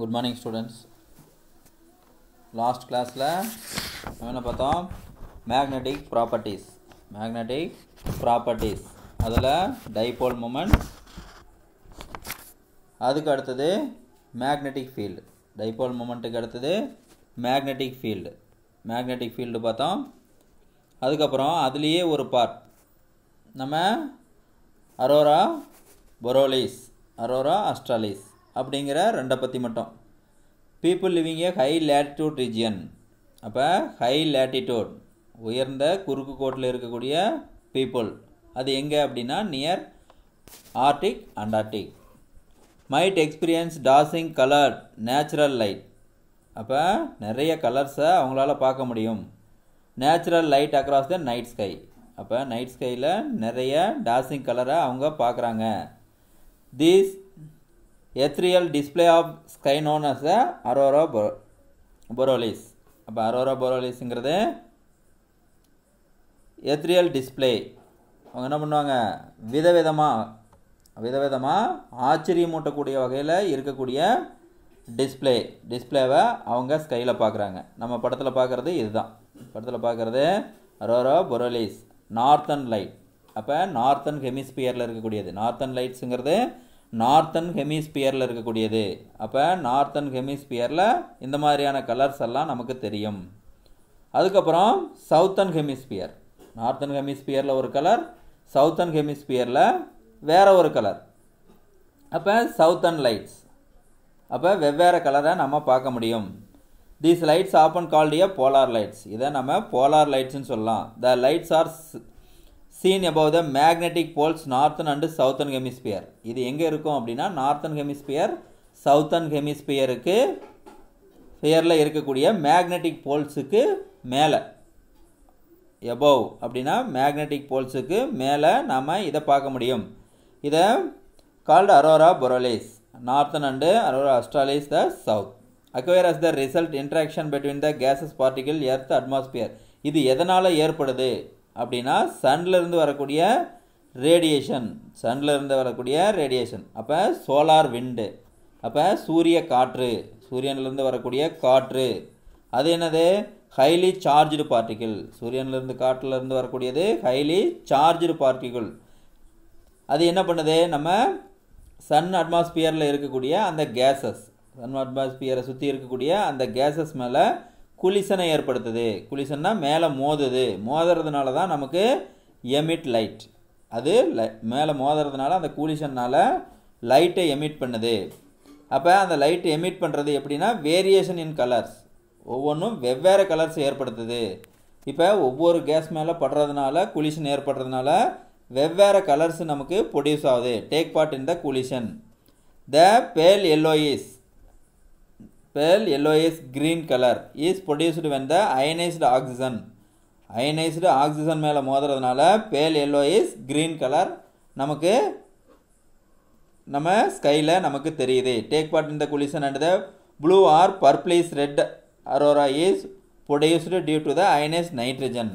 Good morning students last கிளாஸில் என்ன பார்த்தோம் மேக்னெட்டிக் ப்ராப்பர்ட்டிஸ் மேக்னெட்டிக் ப்ராப்பர்ட்டிஸ் அதில் டைபோல் மூமெண்ட் அதுக்கு அடுத்தது மேக்னெட்டிக் ஃபீல்டு டைபோல் மூமெண்ட்டுக்கு அடுத்தது மேக்னெட்டிக் ஃபீல்டு மேக்னெட்டிக் ஃபீல்டு பார்த்தோம் அதுக்கப்புறம் அதுலேயே ஒரு பார்ட் நம்ம அரோரா பொரோலிஸ் அரோரா அஸ்ட்ராலிஸ் அப்படிங்கிற ரெண்டை பற்றி மட்டும் people living a high latitude region அப்போ ஹை லேட்டிடியூட் உயர்ந்த குறுக்கு கோட்டில் இருக்கக்கூடிய பீப்புள் அது எங்கே அப்படின்னா near Arctic Antarctic might experience dazzling colour natural light அப்போ நிறைய கலர்ஸை அவங்களால பார்க்க முடியும் natural light across the night sky அப்போ நைட் ஸ்கையில் நிறைய டாசிங் கலரை அவங்க பார்க்குறாங்க these ethereal display of sky known as the aurora borealis அப்போ அரோரா பொரோலிஸுங்கிறது எத்ரியல் டிஸ்பிளே அவங்க என்ன பண்ணுவாங்க விதவிதமாக விதவிதமாக ஆச்சரியமூட்டக்கூடிய வகையில் இருக்கக்கூடிய டிஸ்பிளே டிஸ்பிளேவை அவங்க ஸ்கையில் பார்க்குறாங்க நம்ம படத்தில் பார்க்குறது இதுதான் படத்தில் பார்க்குறது ரோரோ பொரோலிஸ் நார்த்தன் லைட் அப்போ நார்த்தன் ஹெமிஸ்பியரில் இருக்கக்கூடியது நார்த்தன் லைட்ஸுங்கிறது நார்த்தன் ஹெமிஸ்பியரில் இருக்கக்கூடியது அப்போ நார்த்தன் ஹெமிஸ்பியரில் இந்த மாதிரியான கலர்ஸ் எல்லாம் நமக்கு தெரியும் அதுக்கப்புறம் சவுத்தன் ஹெமிஸ்பியர் நார்த்தன் ஹெமிஸ்பியரில் ஒரு கலர் சவுத்தன் ஹெமிஸ்பியரில் வேறு ஒரு கலர் அப்போ சவுத்தன் லைட்ஸ் அப்போ வெவ்வேறு கலரை நம்ம பார்க்க முடியும் these lights are called a polar lights இதை நம்ம போலார் லைட்ஸ்னு சொல்லலாம் the lights are seen above the magnetic poles northern and southern hemisphere இது எங்கே இருக்கும் அப்படின்னா நார்த்தன் ஹெமிஸ்பியர் சவுத்தர்ன் ஹெமிஸ்பியருக்கு ஸ்பியரில் இருக்கக்கூடிய மேக்னெட்டிக் போல்ஸுக்கு மேலே எபவ் அப்படின்னா மேக்னெட்டிக் போல்ஸுக்கு மேலே நாம் இதை பார்க்க முடியும் இதை called aurora borealis northern and aurora australis the south occur as the result interaction between the gases particle earth atmosphere இது எதனால் ஏற்படுது அப்படின்னா சன்லேருந்து வரக்கூடிய ரேடியேஷன் சன்லேருந்து வரக்கூடிய ரேடியேஷன் அப்போ சோலார் விண்டு அப்போ சூரிய காற்று சூரியன்லேருந்து வரக்கூடிய காற்று அது என்னது ஹைலி சார்ஜ்டு பார்ட்டிகிள் சூரியன்லேருந்து காற்றுலேருந்து வரக்கூடியது ஹைலி சார்ஜ்டு பார்ட்டிகிள் அது என்ன பண்ணுது நம்ம சன் அட்மாஸ்பியரில் இருக்கக்கூடிய அந்த கேசஸ் சன் அட்மாஸ்பியரை சுற்றி இருக்கக்கூடிய அந்த கேசஸ் மேலே குளிசனை ஏற்படுத்துது குளிசன்னா மேலே மோதுது மோதுறதுனால தான் நமக்கு எமிட் லைட் அது லை மேலே மோதுறதுனால அந்த கூலிசன்னால் லைட்டை எமிட் பண்ணுது அப்போ அந்த லைட் எமிட் பண்ணுறது எப்படின்னா வேரியேஷன் இன் கலர்ஸ் ஒவ்வொன்றும் வெவ்வேறு கலர்ஸ் ஏற்படுத்துது இப்போ ஒவ்வொரு கேஸ் மேலே படுறதுனால குளிஷன் ஏற்படுறதுனால வெவ்வேறு கலர்ஸ் நமக்கு ப்ரொடியூஸ் ஆகுது take part in the collision the pale yellowish pale yellowish green color is produced when the ionized oxygen ionized oxygen மேலே மோதுறதுனால பேல் எல்லோ இஸ் க்ரீன் கலர் நமக்கு நம்ம ஸ்கையில் நமக்கு தெரியுது டேக் பார்ட் இந்த collision and the blue or purplish red aurora is produced due to the ionized nitrogen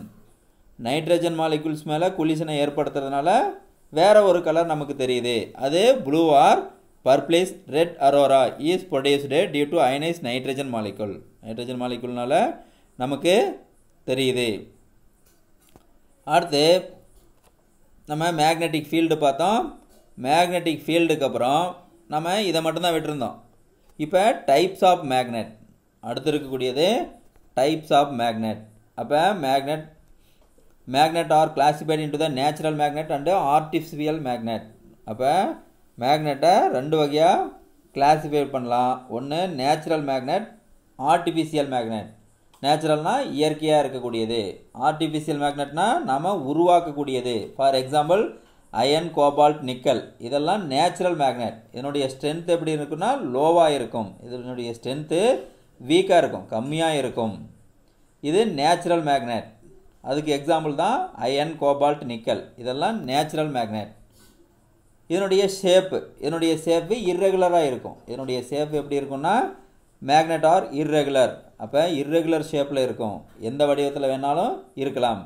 nitrogen molecules மேலே குலிசனை ஏற்படுத்துறதுனால வேறு ஒரு கலர் நமக்கு தெரியுது அது blue or purplish red aurora is produced due to ionized nitrogen molecule nitrogen மாலிகுல்னால நமக்கு தெரியுது அடுத்து நம்ம மேக்னெட்டிக் ஃபீல்டு பார்த்தோம் மேக்னெட்டிக் ஃபீல்டுக்கு அப்புறம் நம்ம இதை மட்டும்தான் விட்டுருந்தோம் இப்போ டைப்ஸ் ஆஃப் மேக்னெட் அடுத்து இருக்கக்கூடியது டைப்ஸ் ஆஃப் மேக்னெட் அப்போ magnet magnet are classified into the natural magnet and artificial magnet அப்போ மேக்னெட்டை ரெண்டு வகையாக கிளாஸிஃபை பண்ணலாம் ஒன்று நேச்சுரல் மேக்னெட் ஆர்டிஃபிஷியல் மேக்னெட் நேச்சுரல்னால் இயற்கையாக இருக்கக்கூடியது ஆர்டிஃபிஷியல் மேக்னெட்னால் நம்ம உருவாக்கக்கூடியது for example iron cobalt nickel இதெல்லாம் நேச்சுரல் மேக்னெட் இதனுடைய ஸ்ட்ரென்த் எப்படி இருக்குன்னா லோவாக இருக்கும் இதனுடைய ஸ்ட்ரென்த்து வீக்காக இருக்கும் கம்மியாக இருக்கும் இது நேச்சுரல் மேக்னெட் அதுக்கு எக்ஸாம்பிள் தான் அயன் கோபால்ட் நிக்கல் இதெல்லாம் நேச்சுரல் மேக்னெட் இதனுடைய ஷேப்பு இதனுடைய ஷேப்பு இர்ரெகுலராக இருக்கும் இதனுடைய ஷேப் எப்படி இருக்கும்னா மேக்னெட் ஆர் இர்ரெகுலர் அப்போ இர்ரெகுலர் ஷேப்பில் இருக்கும் எந்த வடிவத்தில் வேணாலும் இருக்கலாம்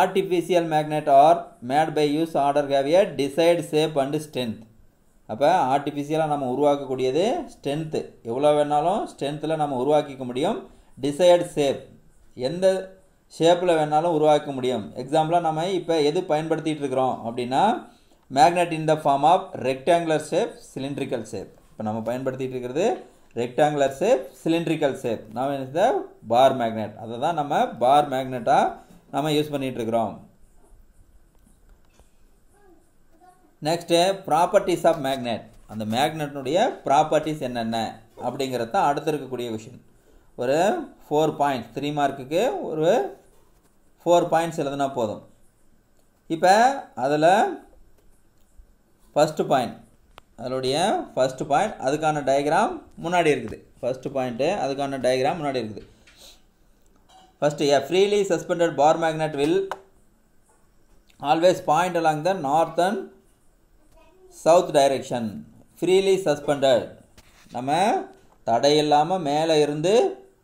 artificial magnet are made by use order have decide shape and strength அப்போ ஆர்டிஃபிஷியலாக நம்ம உருவாக்கக்கூடியது ஸ்ட்ரென்த்து எவ்வளோ வேணாலும் ஸ்ட்ரென்த்தில் நம்ம உருவாக்கிக்க முடியும் டிசைட் ஷேப் எந்த ஷேப்பில் வேணாலும் உருவாக்க முடியும் எக்ஸாம்பிளாக நம்ம இப்போ எது பயன்படுத்திகிட்டு இருக்கிறோம் அப்படின்னா magnet in the form of rectangular shape cylindrical shape இப்போ நம்ம பயன்படுத்திகிட்டு இருக்கிறது ரெக்டாங்குலர் ஷேப் சிலிண்ட்ரிக்கல் ஷேப் நாம் என்ன பார் மேக்னெட் அதை தான் நம்ம பார் மேக்னெட்டாக நம்ம யூஸ் பண்ணிகிட்ருக்குறோம் நெக்ஸ்ட்டு ப்ராப்பர்ட்டிஸ் ஆஃப் மேக்னெட் அந்த மேக்னெட்டினுடைய ப்ராப்பர்ட்டிஸ் என்னென்ன அப்படிங்கிறது தான் அடுத்து இருக்கக்கூடிய விஷயம் ஒரு ஃபோர் பாயிண்ட்ஸ் த்ரீ மார்க்குக்கு ஒரு ஃபோர் பாயிண்ட்ஸ் எழுதுனா போதும் இப்போ அதில் ஃபஸ்ட்டு பாயிண்ட் அதனுடைய ஃபஸ்ட்டு பாயிண்ட் அதுக்கான டயக்ராம் முன்னாடி இருக்குது ஃபஸ்ட்டு பாயிண்ட்டு அதுக்கான டயக்ராம் முன்னாடி இருக்குது first a freely suspended bar magnet will always point along the north and south direction freely suspended நம்ம தடையில்லாமல் மேலே இருந்து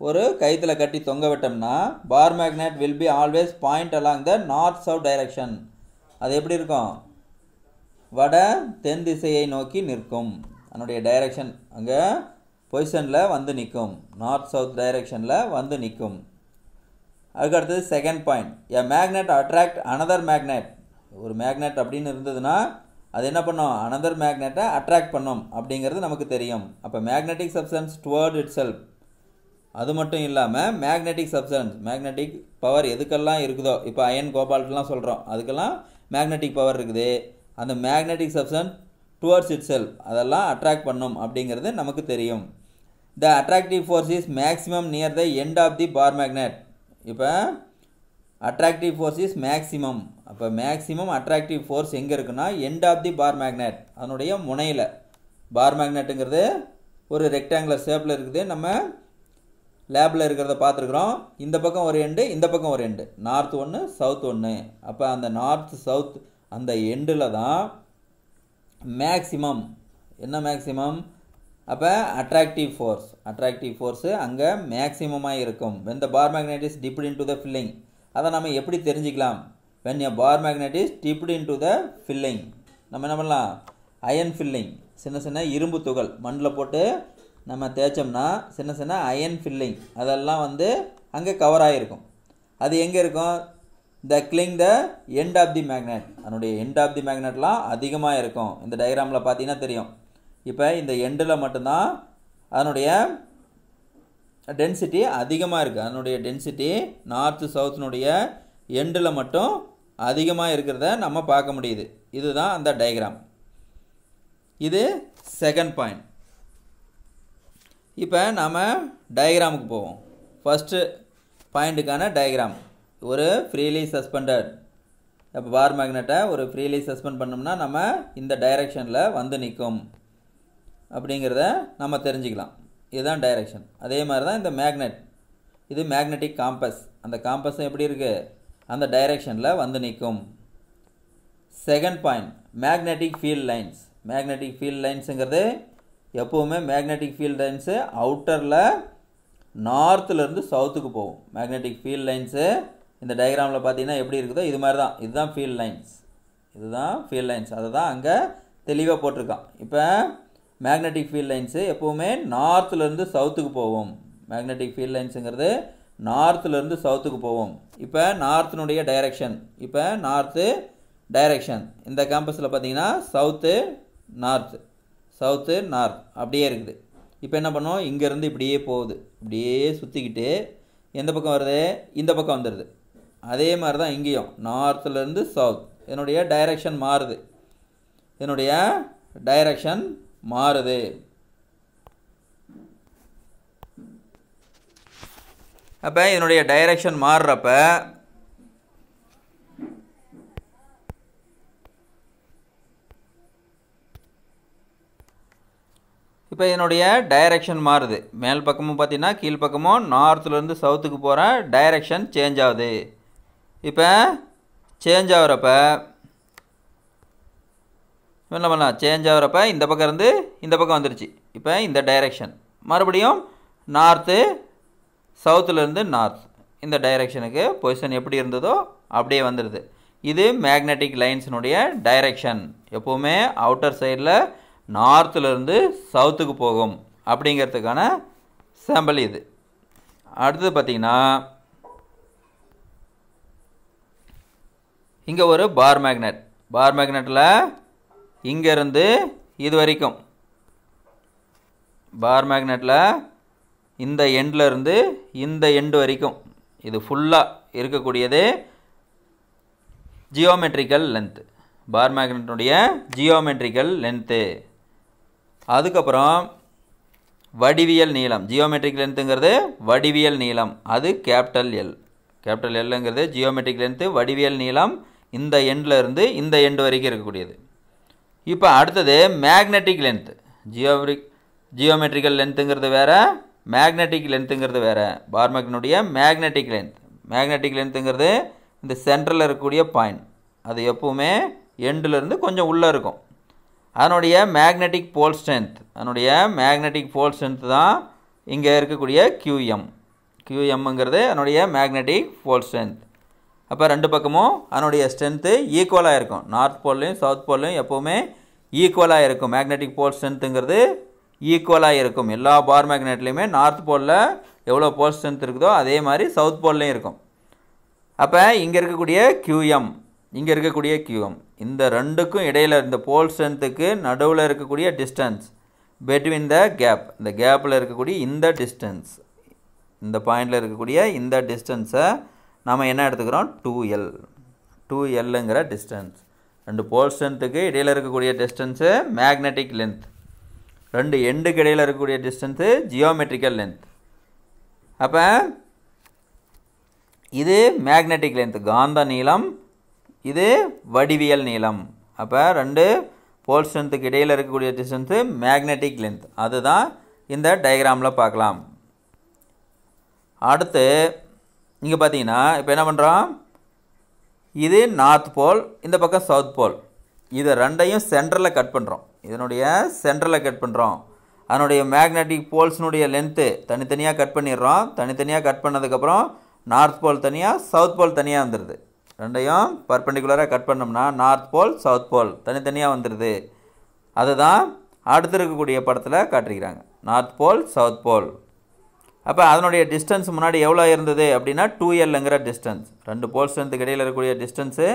ஒரு கைத்தில் கட்டி தொங்க விட்டோம்னா bar magnet will be always point along the north south direction அது எப்படி இருக்கும் வட தென் திசையை நோக்கி நிற்கும் அதனுடைய டைரக்ஷன் அங்கே பொசிஷனில் வந்து நிற்கும் நார்த் சவுத் டைரக்ஷனில் வந்து நிற்கும் அதுக்கடுத்தது second point a magnet attract another magnet ஒரு மேக்னெட் அப்படின்னு இருந்ததுன்னா அது என்ன பண்ணும் அனதர் மேக்னெட்டை அட்ராக்ட் பண்ணும் அப்படிங்கிறது நமக்கு தெரியும் அப்போ magnetic substance toward itself அது மட்டும் இல்லாமல் மேக்னெட்டிக் சப்ஸ்டன்ஸ் மேக்னெட்டிக் பவர் எதுக்கெல்லாம் இருக்குதோ இப்போ அயன் கோபால்ட்லாம் சொல்கிறோம் அதுக்கெல்லாம் மேக்னெட்டிக் பவர் இருக்குது அந்த magnetic substance towards itself அதெல்லாம் அட்ராக்ட் பண்ணும் அப்படிங்கிறது நமக்கு தெரியும் the attractive force is maximum near the end of the bar magnet இப்போ அட்ராக்டிவ் ஃபோர்ஸ் இஸ் மேக்ஸிமம் அப்போ மேக்ஸிமம் அட்ராக்டிவ் ஃபோர்ஸ் எங்கே இருக்குன்னா end of the bar magnet அதனுடைய முனையில் பார் மேக்னெட்டுங்கிறது ஒரு ரெக்டாங்குலர் ஷேப்பில் இருக்குது நம்ம லேபில் இருக்கிறத பார்த்துருக்குறோம் இந்த பக்கம் ஒரு எண்டு இந்த பக்கம் ஒரு எண்டு நார்த் ஒன்று சவுத் ஒன்று அப்போ அந்த நார்த் சவுத் அந்த எண்டில் தான் மேக்சிமம் என்ன மேக்சிமம் அப்போ அட்ராக்டிவ் ஃபோர்ஸ் அட்ராக்டிவ் ஃபோர்ஸு அங்கே மேக்சிமமாக இருக்கும் when the bar magnet is dipped into the filling அதை நம்ம எப்படி தெரிஞ்சுக்கலாம் when a bar magnet is dipped into the filling நம்ம என்ன பண்ணலாம் அயன் ஃபில்லிங் சின்ன சின்ன இரும்பு துகள் மண்ணில் போட்டு நம்ம தேய்ச்சோம்னா சின்ன சின்ன அயன் ஃபில்லிங் அதெல்லாம் வந்து அங்கே கவர் ஆகிருக்கும் அது எங்கே இருக்கும் the cling the end of the magnet அதனுடைய எண்ட் ஆஃப் தி மேக்னெட்லாம் அதிகமாக இருக்கும் இந்த டயக்ராமில் பார்த்தீங்கன்னா தெரியும் இப்போ இந்த எண்டில் மட்டும்தான் அதனுடைய டென்சிட்டி அதிகமாக இருக்குது அதனுடைய டென்சிட்டி நார்த்து சவுத்தினுடைய எண்டில் மட்டும் அதிகமாக இருக்கிறத நம்ம பார்க்க முடியுது இதுதான் அந்த டயக்ராம் இது செகண்ட் பாயிண்ட் இப்போ நாம் டயக்ராமுக்கு போவோம் ஃபஸ்ட்டு பாயிண்ட்டுக்கான டயக்ராம் ஒரு ஃப்ரீலி சஸ்பெண்டட் இப்போ பார் மேக்னெட்டை ஒரு ஃப்ரீலி சஸ்பெண்ட் பண்ணோம்னா நம்ம இந்த டைரெக்ஷனில் வந்து நிற்கும் அப்படிங்கிறத நம்ம தெரிஞ்சுக்கலாம் இதுதான் டைரெக்ஷன் அதே மாதிரி தான் இந்த மேக்னெட் இது மேக்னெட்டிக் காம்பஸ் அந்த காம்பஸும் எப்படி இருக்குது அந்த டைரெக்ஷனில் வந்து நிற்கும் second point magnetic field lines magnetic field லைன்ஸுங்கிறது எப்போவுமே மேக்னெட்டிக் ஃபீல்ட் லைன்ஸு அவுட்டரில் நார்த்துலேருந்து சவுத்துக்கு போகும் மேக்னெட்டிக் ஃபீல்ட் லைன்ஸு இந்த டயக்ராமில் பார்த்தீங்கன்னா எப்படி இருக்குதோ இது மாதிரி தான் இதுதான் ஃபீல்ட் லைன்ஸ் இதுதான் ஃபீல்ட் லைன்ஸ் அதை தான் அங்கே தெளிவாக போட்டிருக்கான் இப்போ மேக்னெட்டிக் ஃபீல்ட் லைன்ஸு எப்போவுமே நார்த்துலேருந்து சவுத்துக்கு போவோம் மேக்னெட்டிக் ஃபீல்ட் லைன்ஸுங்கிறது நார்த்துலேருந்து சவுத்துக்கு போவோம் இப்போ நார்த்தினுடைய டைரக்ஷன் இப்போ நார்த்து டைரக்ஷன் இந்த கேம்பஸில் பார்த்தீங்கன்னா சவுத்து நார்த்து சவுத்து நார்த் அப்படியே இருக்குது இப்போ என்ன பண்ணுவோம் இங்கேருந்து இப்படியே போகுது இப்படியே சுற்றிக்கிட்டு எந்த பக்கம் வருது இந்த பக்கம் வந்துடுது அதே மாதிரி தான் இங்கேயும் நார்த்துலேருந்து சவுத் என்னுடைய டைரக்ஷன் மாறுது என்னுடைய டைரக்ஷன் மாறுது அப்போ என்னுடைய டைரக்ஷன் மாறுறப்ப இப்போ என்னுடைய டைரக்ஷன் மாறுது மேல் பக்கமும் பார்த்தீங்கன்னா கீழ் பக்கமும் நார்த்துலேருந்து சவுத்துக்கு போகிற டைரக்ஷன் சேஞ்ச் ஆகுது இப்போ சேஞ்ச் ஆகிறப்ப என்ன பண்ணலாம் சேஞ்ச் ஆகிறப்ப இந்த பக்கம் இருந்து இந்த பக்கம் வந்துருச்சு இப்போ இந்த டைரெக்ஷன் மறுபடியும் நார்த்து சவுத்துலேருந்து நார்த் இந்த டைரெக்ஷனுக்கு பொசிஷன் எப்படி இருந்ததோ அப்படியே வந்துடுது இது மேக்னெட்டிக் லைன்ஸினுடைய டைரெக்ஷன் எப்போவுமே அவுட்டர் சைடில் நார்த்துலேருந்து சவுத்துக்கு போகும் அப்படிங்கிறதுக்கான சாம்பிள் இது அடுத்தது பார்த்திங்கன்னா இங்கே ஒரு பார் மேக்னெட் பார் மேக்னட்டில் இங்கேருந்து இது வரைக்கும் பார் மேக்னெட்டில் இந்த எண்ட்லேருந்து இந்த எண்டு வரைக்கும் இது ஃபுல்லாக இருக்கக்கூடியது ஜியோமெட்ரிக்கல் லென்த்து பார் மேக்னெட்டுடைய ஜியோமெட்ரிக்கல் லென்த்து அதுக்கப்புறம் வடிவியல் நீளம் ஜியோமெட்ரிக் லென்த்துங்கிறது வடிவியல் நீளம் அது கேபிட்டல் எல் கேபிட்டல் எல்லுங்கிறது ஜியோமெட்ரிக் லென்த்து வடிவியல் நீளம் இந்த எண்டில் இருந்து இந்த எண்டு வரைக்கும் இருக்கக்கூடியது இப்போ அடுத்தது மேக்னெட்டிக் லென்த்து ஜியோமெட்ரிக் ஜியோமெட்ரிக்கல் லென்த்துங்கிறது வேறு மேக்னெட்டிக் லென்த்துங்கிறது வேறு பார்மக்கினுடைய மேக்னெட்டிக் லென்த் மேக்னெட்டிக் லென்த்துங்கிறது இந்த சென்ட்ரலில் இருக்கக்கூடிய பாயிண்ட் அது எப்போவுமே எண்டிலிருந்து கொஞ்சம் உள்ளே இருக்கும் அதனுடைய மேக்னெட்டிக் போல் ஸ்ட்ரென்த் அதனுடைய மேக்னெட்டிக் போல் ஸ்ட்ரென்த்து தான் இங்கே இருக்கக்கூடிய கியூஎம் கியூஎம்ங்கிறது அதனுடைய மேக்னெட்டிக் போல் ஸ்ட்ரென்த் அப்போ ரெண்டு பக்கமும் அதனுடைய ஸ்ட்ரென்த்து ஈக்குவலாக இருக்கும் நார்த் போல்லையும் சவுத் போல்லையும் எப்போவுமே ஈக்குவலாக இருக்கும் மேக்னெட்டிக் போல் ஸ்ட்ரென்த்துங்கிறது ஈக்குவலாக இருக்கும் எல்லா பார் மேக்னெட்லேயுமே நார்த் போலில் எவ்வளோ போல் ஸ்ட்ரென்த் இருக்குதோ அதே மாதிரி சவுத் போல்லையும் இருக்கும் அப்போ இங்கே இருக்கக்கூடிய கியூஎம் இங்கே இருக்கக்கூடிய கியூஎம் இந்த ரெண்டுக்கும் இடையில் இந்த போல் ஸ்ட்ரென்த்துக்கு நடுவில் இருக்கக்கூடிய டிஸ்டன்ஸ் பெட்வீன் த கேப் இந்த கேப்பில் இருக்கக்கூடிய இந்த டிஸ்டன்ஸ் இந்த பாயிண்டில் இருக்கக்கூடிய இந்த டிஸ்டன்ஸை நம்ம என்ன எடுத்துக்கிறோம் டூ எல் டூ எல்லுங்கிற டிஸ்டன்ஸ் ரெண்டு போல் ஸ்ட்ரென்த்துக்கு இடையில் இருக்கக்கூடிய டிஸ்டன்ஸு மேக்னெட்டிக் லென்த் ரெண்டு எண்டுக்கு இடையில் இருக்கக்கூடிய டிஸ்டன்ஸு ஜியோமெட்ரிக்கல் லென்த் அப்போ இது மேக்னெட்டிக் லென்த் காந்த நீளம் இது வடிவியல் நீளம் அப்போ ரெண்டு போல் ஸ்ட்ரென்த்துக்கு இடையில் இருக்கக்கூடிய டிஸ்டன்ஸு மேக்னெட்டிக் லென்த் அதுதான் இந்த டயக்ராமில் பார்க்கலாம் அடுத்து இங்கே பார்த்தீங்கன்னா இப்போ என்ன பண்ணுறோம் இது நார்த் போல் இந்த பக்கம் சவுத் போல் இதை ரெண்டையும் சென்ட்ரலில் கட் பண்ணுறோம் இதனுடைய சென்ட்ரலில் கட் பண்ணுறோம் அதனுடைய மேக்னெட்டிக் போல்ஸ்னுடைய லென்த்து தனித்தனியாக கட் பண்ணிடுறோம் தனித்தனியாக கட் பண்ணதுக்கப்புறம் நார்த் போல் தனியாக சவுத் போல் தனியாக வந்துடுது ரெண்டையும் பர்பண்டிகுலராக கட் பண்ணோம்னா நார்த் போல் சவுத் போல் தனித்தனியாக வந்துடுது அதுதான் அடுத்து இருக்கக்கூடிய படத்தில் காட்டிருக்கிறாங்க நார்த் போல் சவுத் போல் அப்போ அதனுடைய டிஸ்டன்ஸ் முன்னாடி எவ்வளோ இருந்தது அப்படின்னா டூ எல்லுங்கிற டிஸ்டன்ஸ் ரெண்டு போல் ஸ்ட்ரென்த்துக்கு இடையில் இருக்கக்கூடிய டிஸ்டன்ஸு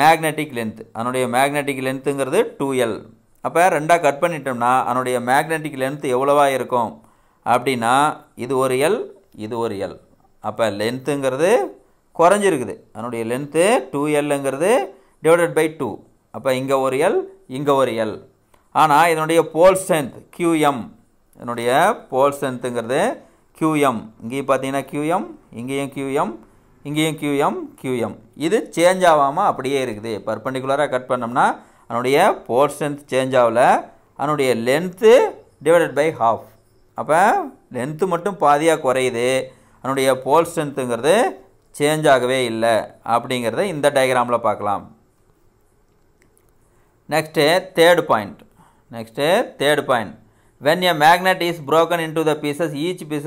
மேக்னெட்டிக் லென்த் அதனுடைய மேக்னெட்டிக் லென்த்துங்கிறது டூ எல் அப்போ ரெண்டாக கட் பண்ணிட்டோம்னா அதனுடைய மேக்னெட்டிக் லென்த் எவ்வளோவா இருக்கும் அப்படின்னா இது ஒரு எல் இது ஒரு எல் அப்போ லென்த்துங்கிறது குறைஞ்சிருக்குது அதனுடைய லென்த்து டூ எல்லுங்கிறது டிவைடட் பை டூ அப்போ இங்கே ஒரு எல் இங்கே ஒரு எல் ஆனால் இதனுடைய போல் ஸ்ட்ரென்த் கியூஎம் இதனுடைய போல் ஸ்ட்ரென்த்துங்கிறது கியூஎம் இங்கேயும் பார்த்தீங்கன்னா கியூஎம் இங்கேயும் கியூஎம் இங்கேயும் கியூஎம் கியூஎம் இது சேஞ்ச் ஆகாமல் அப்படியே இருக்குது பர்பண்டிகுலராக கட் பண்ணோம்னா அதனுடைய போர் ஸ்ட்ரென்த் சேஞ்ச் ஆகல அதனுடைய லென்த்து டிவைடட் பை ஹாஃப் அப்போ லென்த்து மட்டும் பாதியாக குறையுது அதனுடைய போல் ஸ்ட்ரென்த்துங்கிறது சேஞ்ச் ஆகவே இல்லை அப்படிங்கிறத இந்த டயக்ராமில் பார்க்கலாம் next third point next third point When a magnet is broken into the pieces, each piece,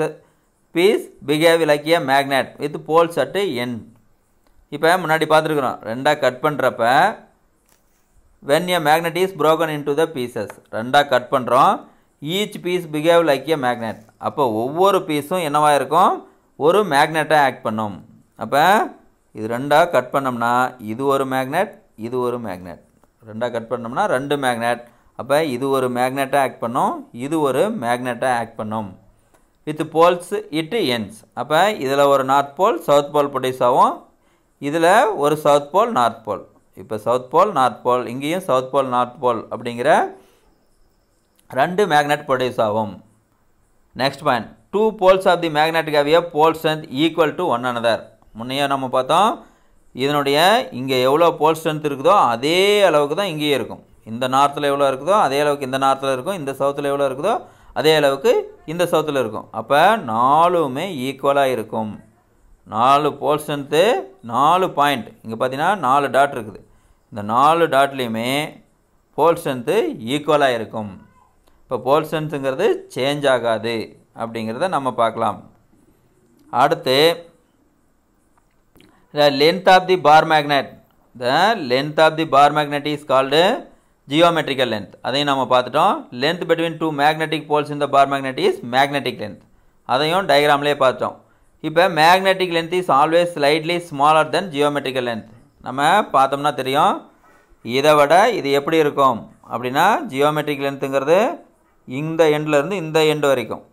piece behave like a magnet with poles at end. இப்போ முன்னாடி பார்த்துருக்குறோம் ரெண்டாக கட் பண்ணுறப்ப when a magnet is broken into the pieces ரெண்டாக cut பண்ணுறோம் each piece behave like a magnet அப்போ ஒவ்வொரு பீஸும் என்னவாக இருக்கும் ஒரு மேக்னெட்டாக ஆக்ட் பண்ணும் அப்போ இது ரெண்டாக கட் பண்ணோம்னா இது ஒரு மேக்னெட் இது ஒரு மேக்னெட் ரெண்டாக கட் பண்ணோம்னா ரெண்டு மேக்னெட் அப்போ இது ஒரு மேக்னெட்டாக ஆக்ட் பண்ணும் இது ஒரு மேக்னெட்டாக ஆக்ட் பண்ணும் வித் போல்ஸ் இட்டு என்ஸ் அப்போ இதில் ஒரு north pole south pole produce ஆகும் இதில் ஒரு சவுத் போல் நார்த் போல் இப்போ சவுத் போல் நார்த் போல் இங்கேயும் சவுத் போல் நார்த் போல் அப்படிங்கிற ரெண்டு மேக்னெட் ப்ரொடியூஸ் ஆகும் next point two poles of the magnetic have pole strength equal to one another முன்னையே நம்ம பார்த்தோம் இதனுடைய இங்கே எவ்வளோ போல் ஸ்ட்ரென்த் இருக்குதோ அதே அளவுக்கு தான் இங்கேயே இருக்கும் இந்த நார்த்தில் எவ்வளோ இருக்குதோ அதே அளவுக்கு இந்த நார்த்தில் இருக்கும் இந்த சவுத்தில் எவ்வளோ இருக்குதோ அதே அளவுக்கு இந்த சவுத்தில் இருக்கும் அப்போ நாலுமே ஈக்குவலாக இருக்கும் நாலு போல் ஸ்ட்ரென்த்து நாலு பாயிண்ட் இங்கே பார்த்தீங்கன்னா நாலு டாட் இருக்குது இந்த நாலு டாட்லேயுமே போல் ஸ்ட்ரென்த்து ஈக்குவலாக இருக்கும் இப்போ போல் ஸ்ட்ரென்த்துங்கிறது சேஞ்ச் ஆகாது அப்படிங்கிறத நம்ம பார்க்கலாம் அடுத்து the length of the bar magnet the length of the bar magnet is called geometrical length அதையும் நம்ம பார்த்துட்டோம் length between two magnetic poles இந்த bar magnet is magnetic length அதையும் டயக்ராம்லேயே பார்த்தோம் இப்போ magnetic length is always slightly smaller than geometrical length நம்ம பார்த்தோம்னா தெரியும் இதை விட இது எப்படி இருக்கும் அப்படின்னா ஜியோமெட்ரிக் லென்த்துங்கிறது இந்த எண்ட்லேருந்து இந்த எண்டு வரைக்கும்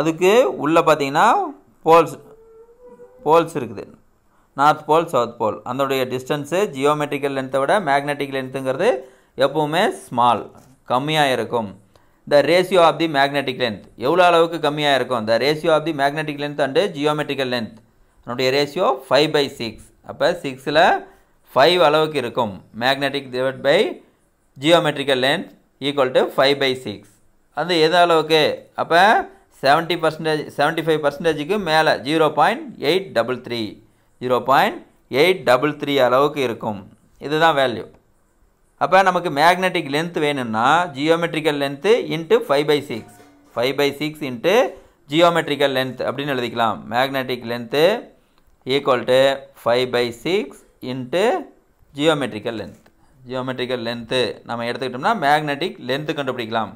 அதுக்கு உள்ளே பார்த்தீங்கன்னா போல்ஸ் போல்ஸ் இருக்குது நார்த் போல் சவுத் போல் அதனுடைய டிஸ்டன்ஸு ஜியோமெட்ரிக்கல் லென்த்தை விட மேக்னெட்டிக் லென்த்துங்கிறது எப்போவுமே ஸ்மால் கம்மியாக இருக்கும் the ratio of the magnetic length எவ்வளோ அளவுக்கு கம்மியாக இருக்கும் the ratio of the magnetic length and geometrical length அதனுடைய ரேஷியோ ஃபைவ் பை சிக்ஸ் அப்போ சிக்ஸில் ஃபைவ் அளவுக்கு இருக்கும் magnetic divide by geometrical length equal to five by six அது எது அளவுக்கு அப்போ செவன்ட்டி பர்சன்டேஜ் செவன்ட்டி ஃபைவ் பர்சன்டேஜுக்கு மேலே zero point eight double three zero point eight double three அளவுக்கு இருக்கும் இதுதான் வேல்யூ அப்போ நமக்கு மேக்னெட்டிக் லென்த் வேணும்னா geometrical length into five by six five by six into geometrical length அப்படின்னு எழுதிக்கலாம் magnetic length equal to five by six into geometrical length geometrical length நம்ம எடுத்துக்கிட்டோம்னா மேக்னெட்டிக் லென்த்து கண்டுபிடிக்கலாம்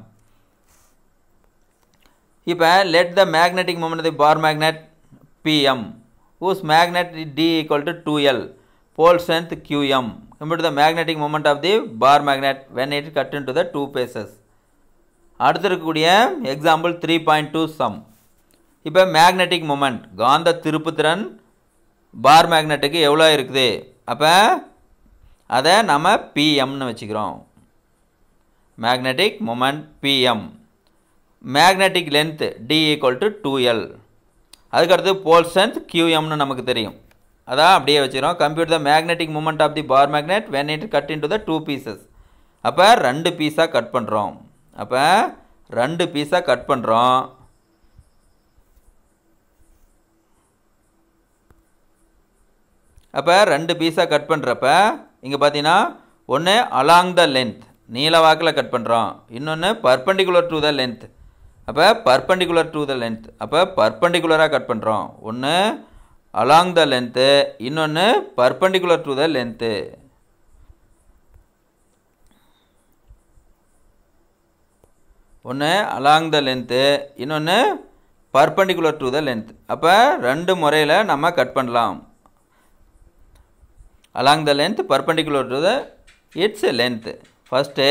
இப்போ let the magnetic moment the bar magnet PM whose magnet D two L pole pole strength QM. Compute the magnetic moment of the bar magnet when it cut into the two pieces. அடுத்து இருக்கக்கூடிய example three point two sum இப்போ magnetic moment காந்த திருப்புத்திறன் பார் மேக்னெட்டுக்கு எவ்வளோ இருக்குது அப்போ அதை நம்ம பிஎம்னு வச்சுக்கிறோம் magnetic moment PM magnetic length D equal to two L அதுக்கடுத்து போல் ஸ்ட்ரென்த் கியூஎம்னு நமக்கு தெரியும் அதான் அப்படியே வச்சுக்கிறோம் computer the magnetic moment of the bar magnet when it cut into the two pieces அப்போ ரெண்டு பீஸாக கட் பண்ணுறோம் அப்போ ரெண்டு பீஸாக கட் பண்ணுறோம் அப்போ ரெண்டு பீஸாக கட் பண்ணுறப்ப இங்கே பார்த்தீங்கன்னா ஒன்று அலாங் த லென்த் நீள வாக்கில் கட் பண்ணுறோம் இன்னொன்று பர்பண்டிகுலர் டு த லென்த் அப்போ பர்பண்டிகுலர் டு த லென்த் அப்போ பர்பண்டிகுலராக கட் பண்ணுறோம் ஒன்று அலாங் த லென்த்து இன்னொன்று பர்பண்டிகுலர் டு த லென்த்து ஒன்று அலாங் த லென்த்து இன்னொன்று பர்பண்டிகுலர் டு த லென்த் அப்போ ரெண்டு முறையில் நம்ம கட் பண்ணலாம் along the length perpendicular to the its length first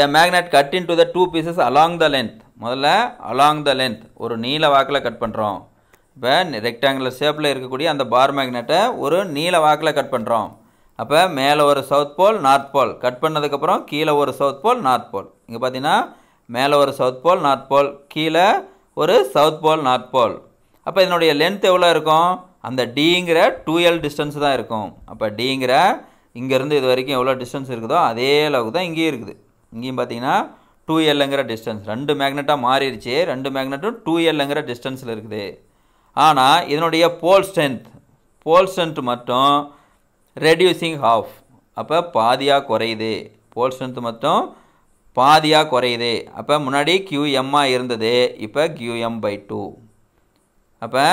a magnet cut into the two pieces along the length முதல்ல along the length ஒரு நீல வாக்கில் கட் பண்ணுறோம் இப்போ ரெக்டாங்குலர் ஷேப்பில் இருக்கக்கூடிய அந்த பார் மேக்னெட்டை ஒரு நீல வாக்கில் கட் பண்ணுறோம் அப்போ மேலே ஒரு south pole north pole cut பண்ணதுக்கப்புறம் கீழே ஒரு சவுத் போல் நார்த் போல் இங்கே பார்த்தீங்கன்னா மேலே ஒரு சவுத் போல் நார்த் போல் கீழே ஒரு சவுத் போல் நார்த் போல் அப்போ இதனுடைய லென்த் எவ்வளோ இருக்கும் அந்த டிங்கிற டூ எல் டிஸ்டன்ஸ் தான் இருக்கும் அப்போ டிங்கிற இங்கேருந்து இது வரைக்கும் எவ்வளோ டிஸ்டன்ஸ் இருக்குதோ அதே அளவுக்கு தான் இங்கேயும் இருக்குது இங்கேயும் பார்த்தீங்கன்னா டூ எல்லுங்கிற டிஸ்டன்ஸ் ரெண்டு மேக்னெட்டாக மாறிடுச்சு ரெண்டு மேக்னெட்டும் டூ எல்லுங்கிற டிஸ்டன்ஸில் இருக்குது ஆனால் இதனுடைய போல் ஸ்ட்ரென்த் போல் ஸ்ட்ரென்த் மட்டும் ரெடியூசிங் ஹாஃப் அப்போ பாதியாக குறையுது போல் ஸ்ட்ரென்த் மட்டும் பாதியாக குறையுது அப்போ முன்னாடி கியூஎம்மாக இருந்தது இப்போ கியூஎம் பை டூ அப்போ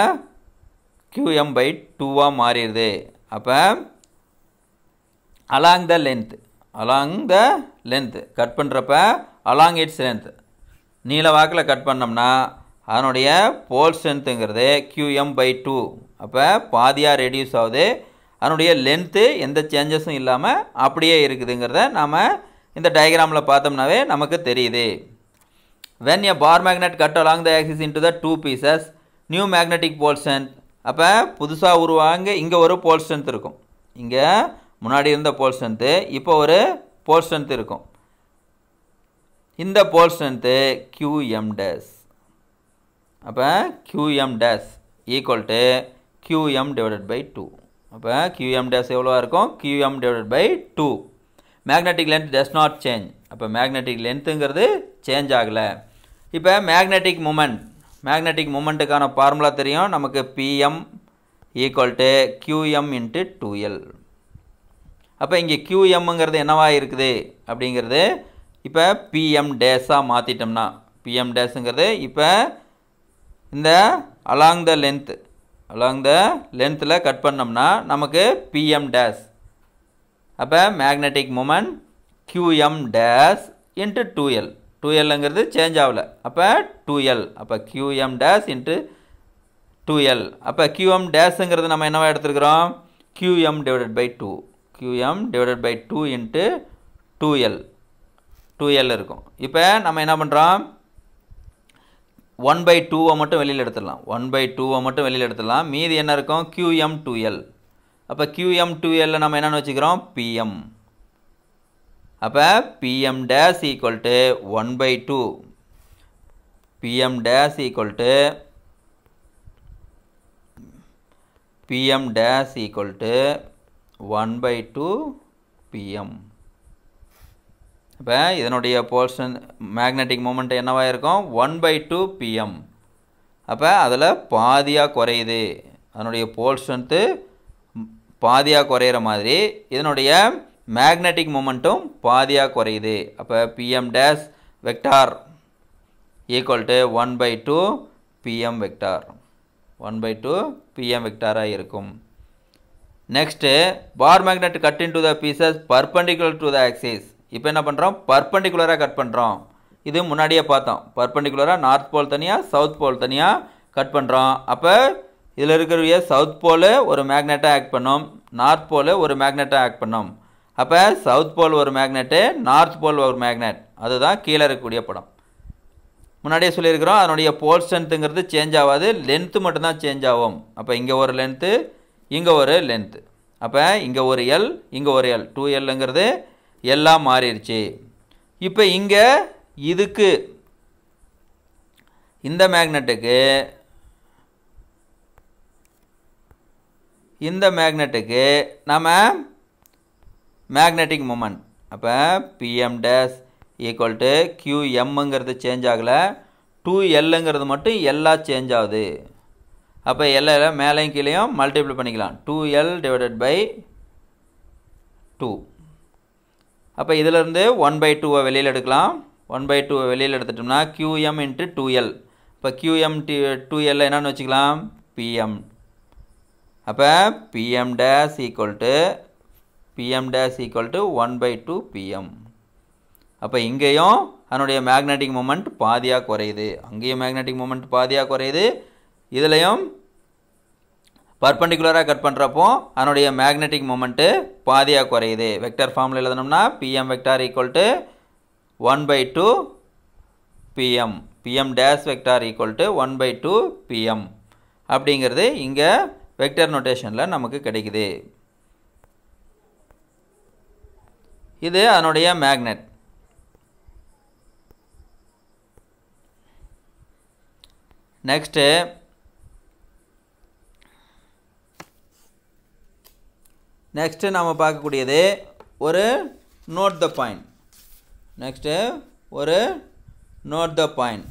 கியூஎம் பை டூவாக மாறிடுது அப்போ along the length along the length cut பண்ணுறப்ப அலாங் இட்ஸ் லென்த் நீள வாக்கில் கட் பண்ணோம்னா அதனுடைய போல் ஸ்ட்ரென்த்துங்கிறது கியூஎம் பை டூ அப்போ பாதியாக ரெடியூஸ் ஆகுது அதனுடைய லென்த்து எந்த சேஞ்சஸும் இல்லாமல் அப்படியே இருக்குதுங்கிறத நாம் இந்த டயக்ராமில் பார்த்தோம்னாவே நமக்கு தெரியுது when a bar magnet cut along the axis into the two pieces new magnetic pole strength அப்போ புதுசாக உருவாங்க இங்கே ஒரு போல் ஸ்ட்ரென்த் இருக்கும் இங்கே முன்னாடி இருந்த போல் ஸ்ட்ரென்த்து இப்போ ஒரு போல் ஸ்ட்ரென்த் இருக்கும் இந்த போல் ஸ்ட்ரென்த்து கியூஎம் டேஸ் அப்போ QM dash equal to QM divided by two அப்போ கியூஎம் டேஸ் எவ்வளோவா இருக்கும் QM divided by two magnetic length does not change அப்போ மேக்னெட்டிக் லென்த்துங்கிறது சேஞ்ச் ஆகலை இப்போ மேக்னெட்டிக் மூமெண்ட் மேக்னெட்டிக் மூமெண்ட்டுக்கான ஃபார்முலா தெரியும் நமக்கு PM equal to QM into two L அப்போ இங்கே கியூஎம்ங்கிறது என்னவாக இருக்குது அப்படிங்கிறது இப்போ பிஎம் டேஸாக மாற்றிட்டோம்னா பிஎம் டேஸுங்கிறது இப்போ இந்த along the length along the லென்த்தில் கட் பண்ணோம்னா நமக்கு பிஎம் டேஸ் அப்போ magnetic moment QM dash into two L two எல்லுங்கிறது சேஞ்ச் ஆகலை அப்போ டூ எல் அப்போ QM dash into two L அப்போ கியூஎம் டேஸுங்கிறது நம்ம என்னவா எடுத்துருக்கிறோம் QM divided by two QM divided by two into two L two L இருக்கும் இப்போ நம்ம என்ன பண்ணுறோம் ஒன் பை டூவை மட்டும் வெளியில் எடுத்துடலாம் ஒன் பை டூவை மட்டும் வெளியில் எடுத்துடலாம் மீதி என்ன இருக்கும் கியூஎம் டூ எல் அப்போ கியூஎம் டூ எல்ல நம்ம என்னென்னு வச்சுக்கிறோம் பிஎம் அப்போ PM dash equal to one by two PM dash equal to PM dash equal to one by two PM இப்போ இதனுடைய போர்ஷன் மேக்னெட்டிக் மூமெண்ட் என்னவாக இருக்கும் ஒன் பை டூ பிஎம் அப்போ அதில் பாதியாக குறையுது அதனுடைய போல் ஸ்ட்ரென்த்து பாதியாக குறையிற மாதிரி இதனுடைய மேக்னெட்டிக் மூமெண்ட்டும் பாதியாக குறையுது அப்போ PM dash vector equal to one by two PM vector one by two PM வெக்டாராக இருக்கும் next bar magnet cut into the pieces perpendicular to the axis இப்போ என்ன பண்ணுறோம் பர்பண்டிகுலராக கட் பண்ணுறோம் இது முன்னாடியே பார்த்தோம் பர்பண்டிகுலராக நார்த் போல் தனியாக சவுத் போல் தனியாக கட் பண்ணுறோம் அப்போ இதில் இருக்கிற சவுத் போல் ஒரு மேக்னெட்டாக ஆக்ட் பண்ணோம் நார்த் போல் ஒரு மேக்னெட்டாக ஆக்ட் பண்ணோம் அப்போ சவுத் போல் ஒரு மேக்னெட்டு நார்த் போல் ஒரு மேக்னெட் அதுதான் கீழே இருக்கக்கூடிய படம் முன்னாடியே சொல்லியிருக்கிறோம் அதனுடைய போல் ஸ்ட்ரென்த்துங்கிறது சேஞ்ச் ஆகாது லென்த்து மட்டும்தான் சேஞ்ச் ஆகும் அப்போ இங்கே ஒரு லென்த்து இங்கே ஒரு லென்த்து அப்போ இங்கே ஒரு எல் இங்கே ஒரு எல் டூ எல்லுங்கிறது எல்லாம் மாறிடுச்சு இப்போ இங்கே இதுக்கு இந்த மேக்னெட்டுக்கு இந்த மேக்னெட்டுக்கு நம்ம மேக்னெட்டிக் மூமெண்ட் அப்போ பிஎம் டேஸ் ஈக்குவல் டு கியூஎம்ங்கிறது சேஞ்ச் ஆகலை டூ எல்லுங்கிறது மட்டும் எல்லாம் சேஞ்ச் ஆகுது அப்போ எல்லாம் மேலேயும் கீழேயும் மல்டிப்ளை பண்ணிக்கலாம் two L divided by two அப்போ இதிலேருந்து ஒன் பை டூவை வெளியில் எடுக்கலாம் ஒன் பை டூவை வெளியில் எடுத்துட்டோம்னா கியூஎம் இன்ட்டு டூ எல் இப்போ கியூஎம் டி டூ எல் என்னென்னு வச்சுக்கலாம் பிஎம் அப்போ PM dash equal to PM dash equal to one by two PM அப்போ இங்கேயும் அதனுடைய மேக்னெட்டிக் மூமெண்ட் பாதியாக குறையுது அங்கேயும் மேக்னெட்டிக் மூமெண்ட் பாதியாக குறையுது இதுலேயும் பர்பண்டிகுலராக கட் பண்ணுறப்போ அதனுடைய மேக்னெட்டிக் மூமெண்ட்டு பாதியாக குறையுது வெக்டர் ஃபார்மில் எழுதணும்னா PM vector equal to one by two PM PM dash vector equal to one by two PM அப்படிங்கிறது இங்கே வெக்டர் நொட்டேஷனில் நமக்கு கிடைக்குது இது அதனுடைய மேக்னெட் நெக்ஸ்ட்டு நெக்ஸ்ட்டு நாம் பார்க்கக்கூடியது ஒரு நோட் த பாயிண்ட் நெக்ஸ்ட்டு ஒரு நோட் த பாயிண்ட்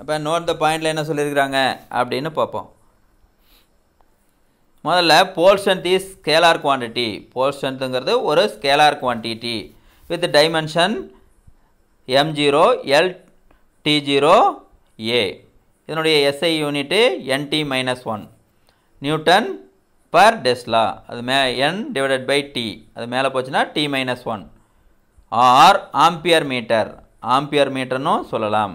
அப்போ நோட் த பாயிண்டில் என்ன சொல்லியிருக்கிறாங்க அப்படின்னு பார்ப்போம் முதல்ல pole strength is scalar quantity போல்ஷன்ட்டுங்கிறது ஒரு scalar quantity with dimension M zero L T zero A இதனுடைய SI unit NT minus one newton per tesla அது மே என் டிவைடட் பை டி அது மேலே போச்சுன்னா T minus one or ampere metre ampere மீட்டர்னும் சொல்லலாம்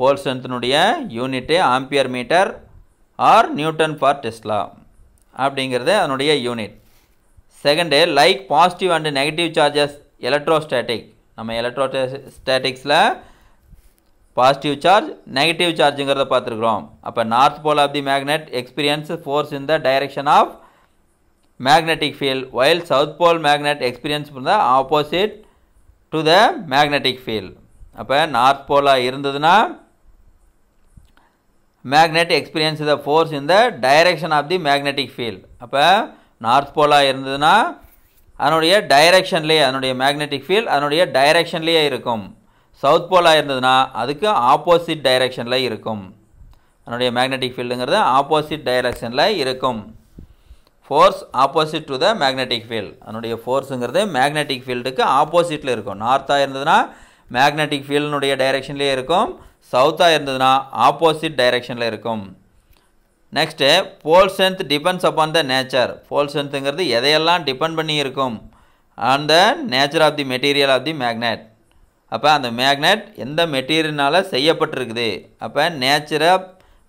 போல் ஸ்ட்ரென்த்தினுடைய unit ampere metre R newton per tesla அப்படிங்கிறது அதனுடைய unit second like positive and negative charges electrostatic நம்ம எலக்ட்ரோ ஸ்டேட்டிக்ஸில் பாசிட்டிவ் சார்ஜ் நெகட்டிவ் சார்ஜுங்கிறத பார்த்துருக்குறோம் அப்போ north pole of the magnet experience force in the direction of magnetic field வயல் south pole magnet experience இருந்தால் opposite to the magnetic field அப்போ north போலாக இருந்ததுன்னா magnet experience the force in the direction of the magnetic field அப்போ north போலாக இருந்ததுன்னா அதனுடைய டைரக்ஷன்லேயே அதனுடைய மேக்னெட்டிக் ஃபீல்ட் அதனுடைய டைரக்ஷன்லேயே இருக்கும் சவுத் போலாக இருந்ததுன்னா அதுக்கு ஆப்போசிட் டைரக்ஷனில் இருக்கும் அதனுடைய மேக்னெட்டிக் ஃபீல்டுங்கிறது ஆப்போசிட் டைரெக்ஷனில் இருக்கும் force opposite to the magnetic field அதனுடைய ஃபோர்ஸுங்கிறது மேக்னெட்டிக் ஃபீல்டுக்கு ஆப்போசிட்டில் இருக்கும் நார்த்தாக இருந்ததுன்னா மேக்னெட்டிக் ஃபீல்டினுடைய டைரக்ஷன்லேயே இருக்கும் சவுத்தாக இருந்ததுன்னா ஆப்போசிட் டைரக்ஷனில் இருக்கும் next pole strength depends upon the nature pole ஸ்ட்ரென்த்துங்கிறது எதையெல்லாம் டிபெண்ட் பண்ணி இருக்கும் on the nature of the material of the magnet அப்போ அந்த மேக்னெட் எந்த மெட்டீரியல்னால் செய்யப்பட்டிருக்குது அப்போ natural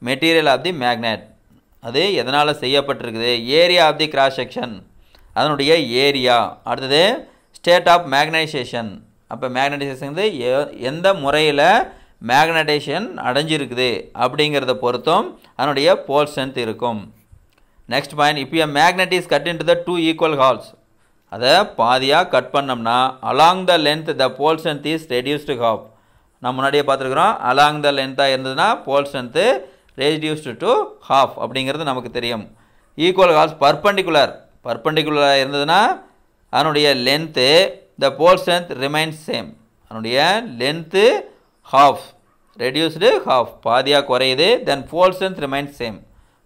material of the magnet அது எதனால் செய்யப்பட்டிருக்குது area of the cross section அதனுடைய ஏரியா அடுத்தது ஸ்டேட் ஆஃப் மேக்னைசேஷன் அப்போ மேக்னடைசேஷன் வந்து எந்த முறையில் மேக்னடைசேஷன் அடைஞ்சிருக்குது அப்படிங்கிறத பொறுத்தும் அதனுடைய போல் ஸ்ட்ரென்த் இருக்கும் நெக்ஸ்ட் பாயிண்ட் இப்போ magnet is cut into the two equal halves அதை பாதியாக கட் பண்ணோம்னா along the length the pole strength is reduced half நம்ம முன்னாடியே பார்த்துருக்குறோம் அலாங் த லென்த்தாக இருந்ததுன்னா pole strength reduced to half அப்படிங்கிறது நமக்கு தெரியும் ஈக்குவல் ஹால்ஸ் பர்பண்டிகுலர் பர்பண்டிகுலராக இருந்ததுன்னா அதனுடைய length the pole strength remains same அதனுடைய லென்த்து ஹாஃப் ரெடியூஸ்டு ஹாஃப் பாதியாக குறையுது then pole strength remains same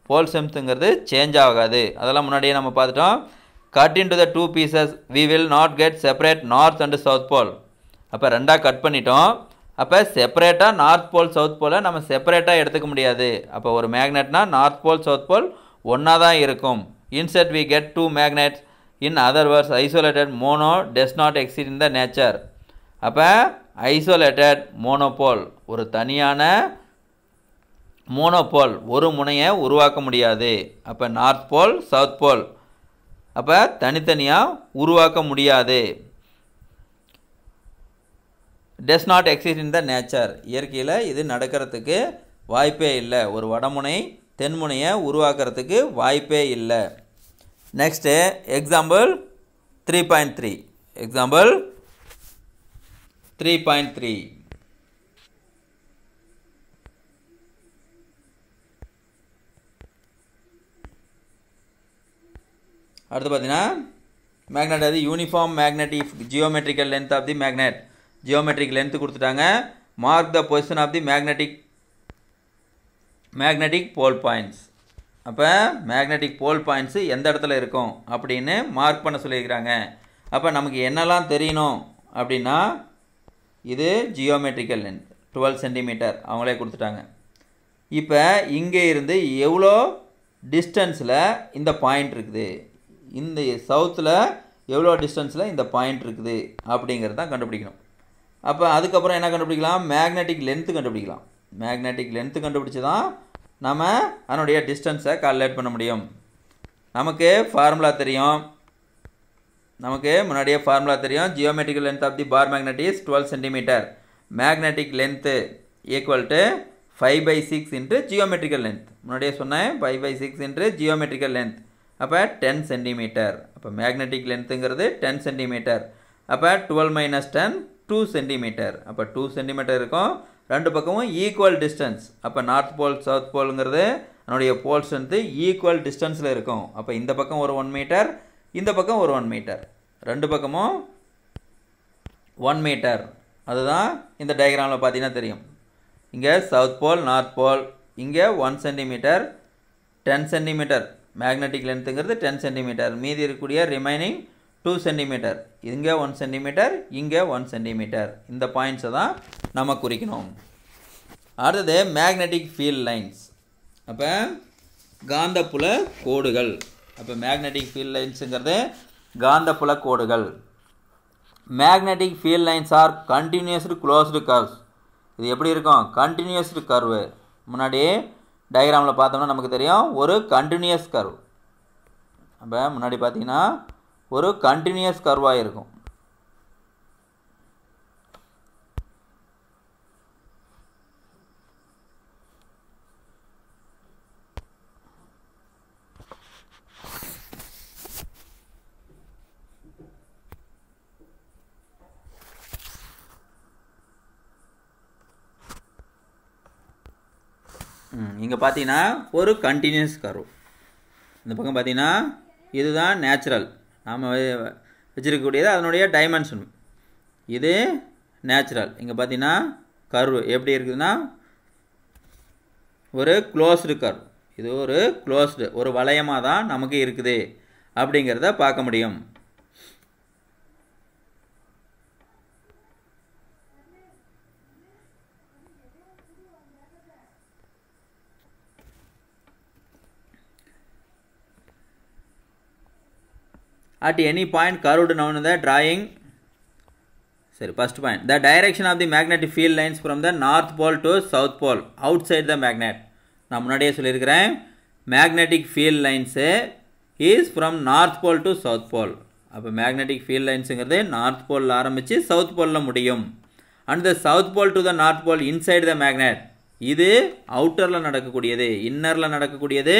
pole ஸ்ட்ரென்த்துங்கிறது சேஞ்ச் ஆகாது அதெல்லாம் முன்னாடியே நம்ம பார்த்துட்டோம் cut into the two pieces we will not get separate north and south pole அப்போ ரெண்டாக கட் பண்ணிட்டோம் அப்போ செப்பரேட்டாக நார்த் போல் சவுத் போலை நம்ம செப்பரேட்டாக எடுத்துக்க முடியாது அப்போ ஒரு மேக்னெட்னா நார்த் போல் சவுத் போல் ஒன்றா தான் இருக்கும் instead we get two magnets in other words isolated mono does not exist in the nature அப்போ ஐசோலேட்டட் மோனோபோல் ஒரு தனியான மோனோபோல் ஒரு முனையை உருவாக்க முடியாது அப்போ நார்த் போல் சவுத் போல் அப்போ தனித்தனியாக உருவாக்க முடியாது does not exist in the nature இயற்கையில் இது நடக்கிறதுக்கு வாய்ப்பே இல்லை ஒரு வடமுனை தென்முனையை உருவாக்குறதுக்கு வாய்ப்பே இல்லை next example three point three example three point three அடுத்து பார்த்தீங்கன்னா மேக்னெட் அது uniform magnetic geometrical length of the magnet geometric length கொடுத்துட்டாங்க mark the position of the magnetic magnetic pole points அப்போ மேக்னெட்டிக் போல் பாயிண்ட்ஸு எந்த இடத்துல இருக்கும் அப்படின்னு mark பண்ண சொல்லியிருக்கிறாங்க அப்போ நமக்கு என்னெல்லாம் தெரியணும் அப்படின்னா இது ஜியோமெட்ரிக்கல் லென்த் டுவெல் சென்டிமீட்டர் அவங்களே கொடுத்துட்டாங்க இப்போ இங்கே இருந்து எவ்வளோ டிஸ்டன்ஸில் இந்த பாயிண்ட் இருக்குது இந்த சவுத்தில் எவ்வளோ டிஸ்டன்ஸில் இந்த பாயிண்ட் இருக்குது அப்படிங்கிறது தான் கண்டுபிடிக்கணும் அப்போ அதுக்கப்புறம் என்ன கண்டுபிடிக்கலாம் மேக்னெட்டிக் லென்த்து கண்டுபிடிக்கலாம் மேக்னெட்டிக் லென்த்து கண்டுபிடிச்சி தான் நம்ம அதனுடைய டிஸ்டன்ஸை கால்குலேட் பண்ண முடியும் நமக்கு ஃபார்முலா தெரியும் நமக்கு முன்னாடியே ஃபார்முலா தெரியும் geometrical length of the bar magnet is twelve centimetre magnetic length equal to five by six into geometrical length முன்னாடியே சொன்னேன் five by six into geometrical length அப்போ டென் சென்டிமீட்டர் அப்போ மேக்னெட்டிக் லென்த்துங்கிறது டென் சென்டிமீட்டர் அப்போ twelve minus ten two centimetre அப்போ two centimetre இருக்கும் ரெண்டு பக்கமும் ஈக்குவல் டிஸ்டன்ஸ் அப்போ நார்த் போல் சவுத் போலுங்கிறது அதனுடைய போல் வந்து ஈக்குவல் டிஸ்டன்ஸில் இருக்கும் அப்போ இந்த பக்கம் ஒரு ஒன் மீட்டர் இந்த பக்கம் ஒரு ஒன் மீட்டர் ரெண்டு பக்கமும் ஒன் மீட்டர் அதுதான் இந்த டயக்ராமில் பார்த்தீங்கன்னா தெரியும் இங்கே சவுத் போல் நார்த் போல் இங்கே one centimetre ten centimetre magnetic லென்த்துங்கிறது டென் சென்டிமீட்டர் மீதி இருக்கக்கூடிய ரிமைனிங் டூ சென்டிமீட்டர் இங்கே ஒன் சென்டிமீட்டர் இங்கே ஒன் சென்டிமீட்டர் இந்த பாயிண்ட்ஸை தான் நம்ம குறிக்கணும் அடுத்தது மேக்னெட்டிக் ஃபீல்ட் லைன்ஸ் அப்போ காந்தப்புல கோடுகள் அப்போ மேக்னெட்டிக் ஃபீல்ட் லைன்ஸுங்கிறது காந்தப்புல கோடுகள் magnetic field lines are continuous closed curves இது எப்படி இருக்கும் கண்டினியூஸ்டு கர்வு முன்னாடி டயக்ராமில் பார்த்தோம்னா நமக்கு தெரியும் ஒரு கண்டினியூஸ் கர்வ் அப்போ முன்னாடி பார்த்தீங்கன்னா ஒரு கண்டினியூஸ் கர்வாக இருக்கும் இங்கே பார்த்தீங்கன்னா ஒரு கண்டினியூஸ் கரு இந்த பக்கம் பார்த்தீங்கன்னா இதுதான் நேச்சுரல் நாம் வச்சுருக்கக்கூடியது அதனுடைய டைமென்ஷன் இது நேச்சுரல் இங்கே பார்த்தீங்கன்னா கர்வு எப்படி இருக்குதுன்னா ஒரு க்ளோஸ்டு கர்வ் இது ஒரு க்ளோஸ்டு ஒரு வளையமாக தான் நமக்கு இருக்குது அப்படிங்கிறத பார்க்க முடியும் at any point curved down the drawing sorry first point the direction of the magnetic field lines from the north pole to south pole outside the magnet நான் முன்னாடியே சொல்லியிருக்கிறேன் magnetic field lines is from north pole to south pole அப்போ magnetic field லைன்ஸுங்கிறது north pole ஆரம்பித்து south போலில் முடியும் and the south pole to the north pole inside the magnet இது அவுட்டரில் நடக்கக்கூடியது இன்னரில் நடக்கக்கூடியது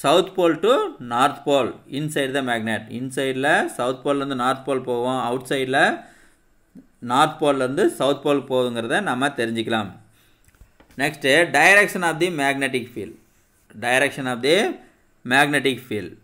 south pole to north pole inside the magnet இன்சைடில் சவுத் போல்லேருந்து நார்த் போல் போவோம் அவுட் சைடில் நார்த் போல்லேருந்து சவுத் போல் போகுங்கிறத நம்ம தெரிஞ்சுக்கலாம் next direction of the magnetic field direction of the magnetic field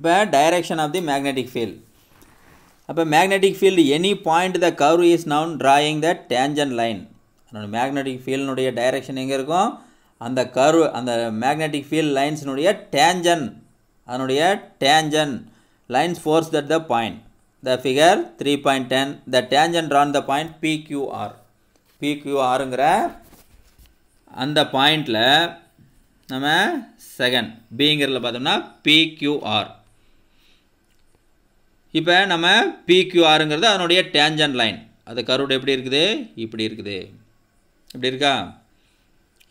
இப்போ direction of the magnetic field அப்போ magnetic field any point the curve is known drawing the tangent line அதனோட magnetic ஃபீல்டினுடைய direction எங்கே இருக்கும் அந்த கர்வ் அந்த magnetic field லைன்ஸினுடைய tangent அதனுடைய tangent lines force that the point the figure three point ten the tangent drawn the point PQR பிக்யூஆருங்கிற அந்த பாயிண்டில் நம்ம செகண்ட் பிங்கிறதுல பார்த்தோம்னா பிக்யூஆர் இப்போ நம்ம பிக்யூஆருங்கிறது அதனுடைய டேஞ்சன் லைன் அது கருடு எப்படி இருக்குது இப்படி இருக்குது இப்படி இருக்கா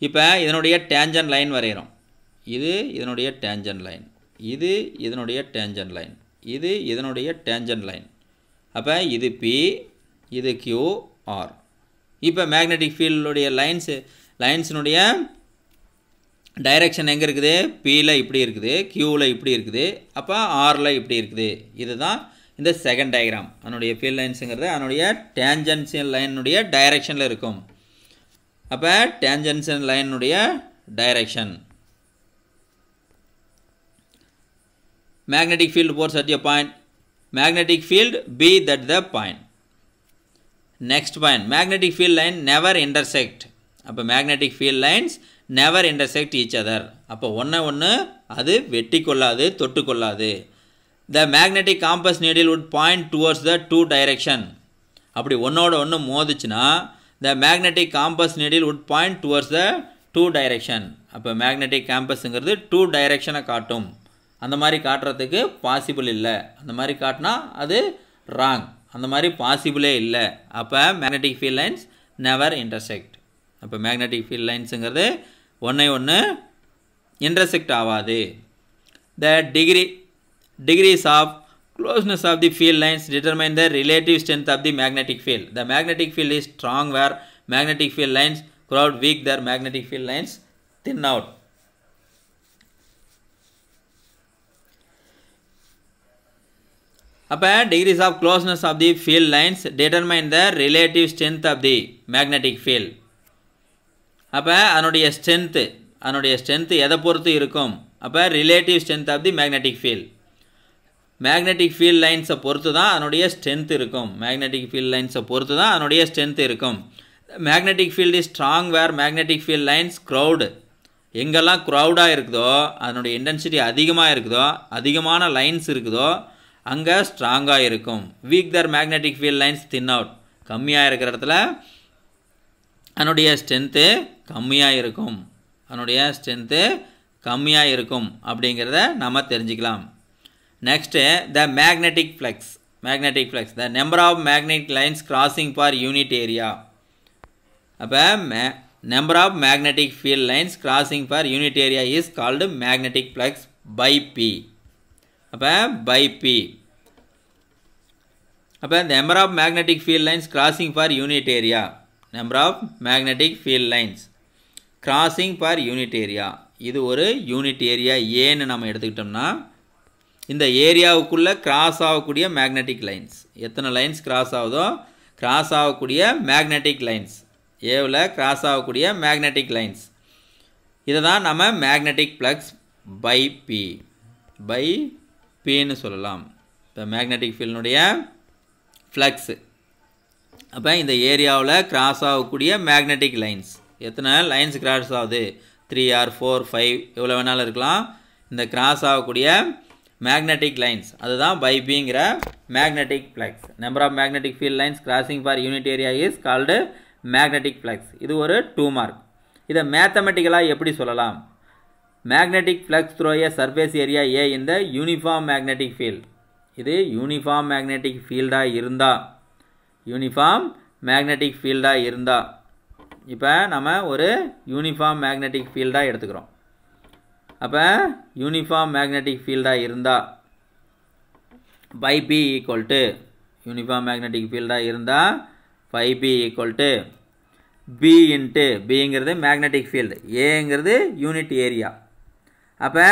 இப்போ இதனுடைய டேஞ்சன் லைன் வரைகிறோம் இது இதனுடைய டேஞ்சன் லைன் இது இதனுடைய டேஞ்சன் லைன் இது இதனுடைய டேஞ்சன் லைன் அப்போ இது பி இது கியூ ஆர் இப்போ மேக்னெட்டிக் ஃபீல்டுடைய லைன்ஸு லைன்ஸினுடைய டைரெக்ஷன் எங்கே இருக்குது பியில் இப்படி இருக்குது கியூவில் இப்படி இருக்குது அப்போ ஆரில் இப்படி இருக்குது இதுதான் இந்த செகண்ட் டயக்ராம் அதனுடைய ஃபீல் லைன்ஸுங்கிறது அதனுடைய டேஞ்சன்சியல் லைனுடைய டைரெக்ஷனில் இருக்கும் அப்போ டேஞ்சன்சியல் லைனுடைய direction magnetic field force at a point magnetic field B that the point next point magnetic field line never intersect அப்போ magnetic field lines never intersect each other அப்போ ஒன்றை ஒன்று அது வெட்டி கொள்ளாது தொட்டு கொள்ளாது the magnetic compass needle would point towards the two direction அப்படி ஒன்றோட ஒன்று மோதுச்சுன்னா the magnetic compass needle would point towards the two direction அப்போ மேக்னெட்டிக் கேம்பஸ்ங்கிறது டூ டைரெக்ஷனை காட்டும் அந்த மாதிரி காட்டுறதுக்கு பாசிபிள் இல்லை அந்த மாதிரி காட்டினா அது ராங் அந்த மாதிரி பாசிபிளே இல்லை அப்போ magnetic field lines never intersect அப்போ மேக்னெட்டிக் ஃபீல்ட் லைன்ஸுங்கிறது इंटरसेक्ट आवाद the degree degree of closeness of the field lines determine the relative strength of the magnetic field the magnetic field is strong where magnetic field lines crowd weak there magnetic field lines thin out अब degree of closeness of the field lines determine the relative strength of the magnetic field அப்போ அதனுடைய strength அதனுடைய strength எதை பொறுத்து இருக்கும் அப்போ relative strength of the magnetic field magnetic field லைன்ஸை பொறுத்து தான் அதனுடைய ஸ்ட்ரென்த் இருக்கும் மேக்னெட்டிக் ஃபீல்ட் லைன்ஸை பொறுத்து தான் அதனுடைய ஸ்ட்ரென்த் இருக்கும் magnetic field is strong where magnetic field lines crowd எங்கெல்லாம் க்ரௌடாக இருக்குதோ அதனுடைய இன்டென்சிட்டி அதிகமாக இருக்குதோ அதிகமான லைன்ஸ் இருக்குதோ அங்கே ஸ்ட்ராங்காக இருக்கும் weak there magnetic field lines thin out கம்மியாக இருக்கிற இடத்துல அதனுடைய ஸ்ட்ரென்த்து கம்மியாக இருக்கும் அதனுடைய ஸ்ட்ரென்த்து கம்மியாக இருக்கும் அப்படிங்கிறத நம்ம தெரிஞ்சுக்கலாம் next the magnetic flux magnetic flux the number of magnetic lines crossing for unit area அப்போ மே number of magnetic field lines crossing for unit area is called magnetic flux phi B அப்போ phi B அப்போ number of magnetic field lines crossing for unit area number of magnetic field lines crossing per unit area இது ஒரு unit area ஏன்னு நம்ம எடுத்துக்கிட்டோம்னா இந்த ஏரியாவுக்குள்ளே cross ஆகக்கூடிய மேக்னெட்டிக் லைன்ஸ் எத்தனை லைன்ஸ் கிராஸ் ஆகுதோ கிராஸ் ஆகக்கூடிய மேக்னெட்டிக் லைன்ஸ் ஏவில் கிராஸ் ஆகக்கூடிய மேக்னெட்டிக் லைன்ஸ் இதை தான் நம்ம magnetic flux phi B phi பின்னு சொல்லலாம் இப்போ மேக்னெட்டிக் ஃபீல்டினுடைய ஃப்ளக்ஸு அப்போ இந்த ஏரியாவில் கிராஸ் ஆகக்கூடிய மேக்னெட்டிக் லைன்ஸ் எத்தனை லைன்ஸ் கிராஸ் ஆகுது த்ரீ ஆர் ஃபோர் ஃபைவ் எவ்வளோ வேணாலும் இருக்கலாம் இந்த கிராஸ் ஆகக்கூடிய மேக்னெட்டிக் லைன்ஸ் அதுதான் பைபிங்கிற magnetic flux number of magnetic field lines crossing for unit area is called magnetic flux இது ஒரு டூ மார்க் இதை மேத்தமெட்டிக்கலாக எப்படி சொல்லலாம் magnetic flux through a surface area A இந்த யூனிஃபார்ம் மேக்னெட்டிக் ஃபீல்டு இது யூனிஃபார்ம் மேக்னெட்டிக் ஃபீல்டாக இருந்தால் யூனிஃபார்ம் மேக்னெட்டிக் ஃபீல்டாக இருந்தால் இப்போ நம்ம ஒரு யூனிஃபார்ம் மேக்னெட்டிக் ஃபீல்டாக எடுத்துக்கிறோம் அப்போ யூனிஃபார்ம் மேக்னெட்டிக் ஃபீல்டாக இருந்தால் phi B equal to uniform magnetic ஃபீல்டாக இருந்தால் phi B equal to B into பிங்கிறது மேக்னெட்டிக் ஃபீல்டு ஏங்கிறது யூனிட் ஏரியா அப்போ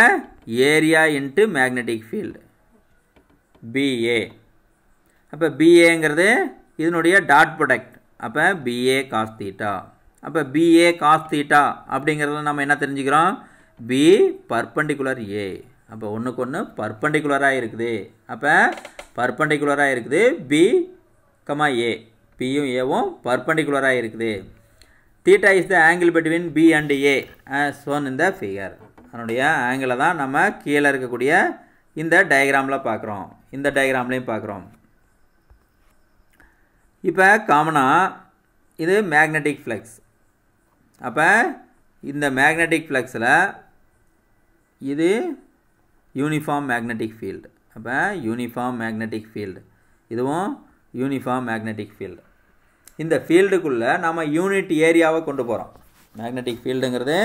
area into magnetic field BA அப்போ பிஏங்கிறது இதனுடைய டாட் ப்ரொடக்ட் அப்போ பிஏ காஸ்தீட்டா தீட்டா அப்போ பிஏ காஸ் தீட்டா அப்படிங்கிறதுல நம்ம என்ன தெரிஞ்சுக்கிறோம் பி பர்பண்டிகுலர் ஏ அப்போ ஒன்றுக்கு ஒன்று பர்பண்டிகுலராக இருக்குது அப்போ பர்பண்டிகுலராக இருக்குது பி கமா ஏ பியும் ஏவும் பர்பண்டிகுலராக இருக்குது theta is the angle between B and A shown இந்த ஃபிகர் அதனுடைய ஆங்கிளை தான் நம்ம கீழே இருக்கக்கூடிய இந்த டயக்ராமில் பார்க்குறோம் இந்த டயக்ராம்லேயும் பார்க்குறோம் இப்போ காமனாக இது மேக்னெட்டிக் ஃப்ளெக்ஸ் அப்போ இந்த மேக்னெட்டிக் ஃப்ளக்ஸில் இது யூனிஃபார்ம் மேக்னெட்டிக் ஃபீல்டு அப்போ யூனிஃபார்ம் மேக்னெட்டிக் ஃபீல்டு இதுவும் யூனிஃபார்ம் மேக்னெட்டிக் ஃபீல்டு இந்த ஃபீல்டுக்குள்ளே நம்ம யூனிட் ஏரியாவை கொண்டு போகிறோம் மேக்னெட்டிக் ஃபீல்டுங்கிறது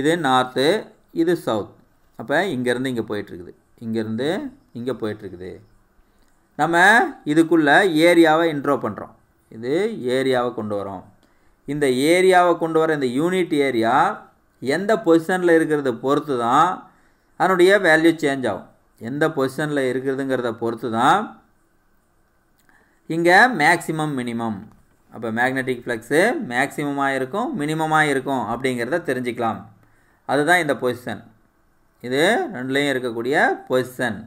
இது நார்த்து இது சவுத் அப்போ இங்கேருந்து இங்கே போயிட்டுருக்குது இங்கேருந்து இங்கே போயிட்டுருக்குது நம்ம இதுக்குள்ளே ஏரியாவை இன்ட்ரோ பண்ணுறோம் இது ஏரியாவை கொண்டு வரோம் இந்த ஏரியாவை கொண்டு வர இந்த யூனிட் ஏரியா எந்த பொசிஷனில் இருக்கிறத பொறுத்து தான் அதனுடைய வேல்யூ சேஞ்ச் ஆகும் எந்த பொசிஷனில் இருக்கிறதுங்கிறத பொறுத்து தான் இங்கே மேக்சிமம் மினிமம் அப்போ மேக்னெட்டிக் ஃப்ளக்ஸு மேக்சிமமாக இருக்கும் மினிமமாக இருக்கும் அப்படிங்கிறத தெரிஞ்சுக்கலாம் அதுதான் இந்த பொசிஷன் இது ரெண்டுலேயும் இருக்கக்கூடிய பொசிஷன்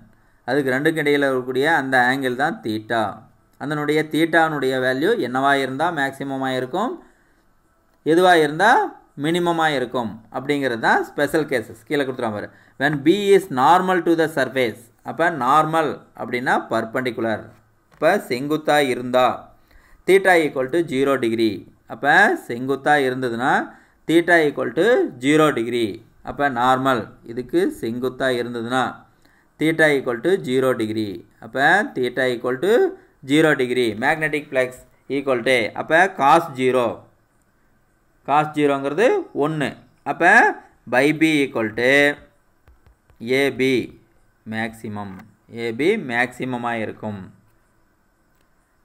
அதுக்கு ரெண்டுக்கு இடையில் இருக்கக்கூடிய அந்த ஆங்கிள் தான் தீட்டா அதனுடைய தீட்டானுடைய வேல்யூ என்னவாக இருந்தால் மேக்சிமமாக இருக்கும் எதுவாக இருந்தால் மினிமமாக இருக்கும் அப்படிங்கிறது தான் ஸ்பெஷல் கேசஸ் கீழே கொடுத்துருவாங்க பாரு when B is normal to the surface அப்போ நார்மல் அப்படின்னா பர்பண்டிகுலர் இப்போ செங்குத்தாக இருந்தால் theta equal to zero degree அப்போ செங்குத்தாக இருந்ததுன்னா theta equal to zero degree அப்போ நார்மல் இதுக்கு செங்குத்தாக இருந்ததுன்னா theta equal to zero degree அப்போ theta equal to zero degree magnetic flux equal to அப்போ காஸ் ஜீரோ காஸ் ஜீரோங்கிறது ஒன்று அப்போ phi B equal to AB maximum AB மேக்சிமமாக இருக்கும்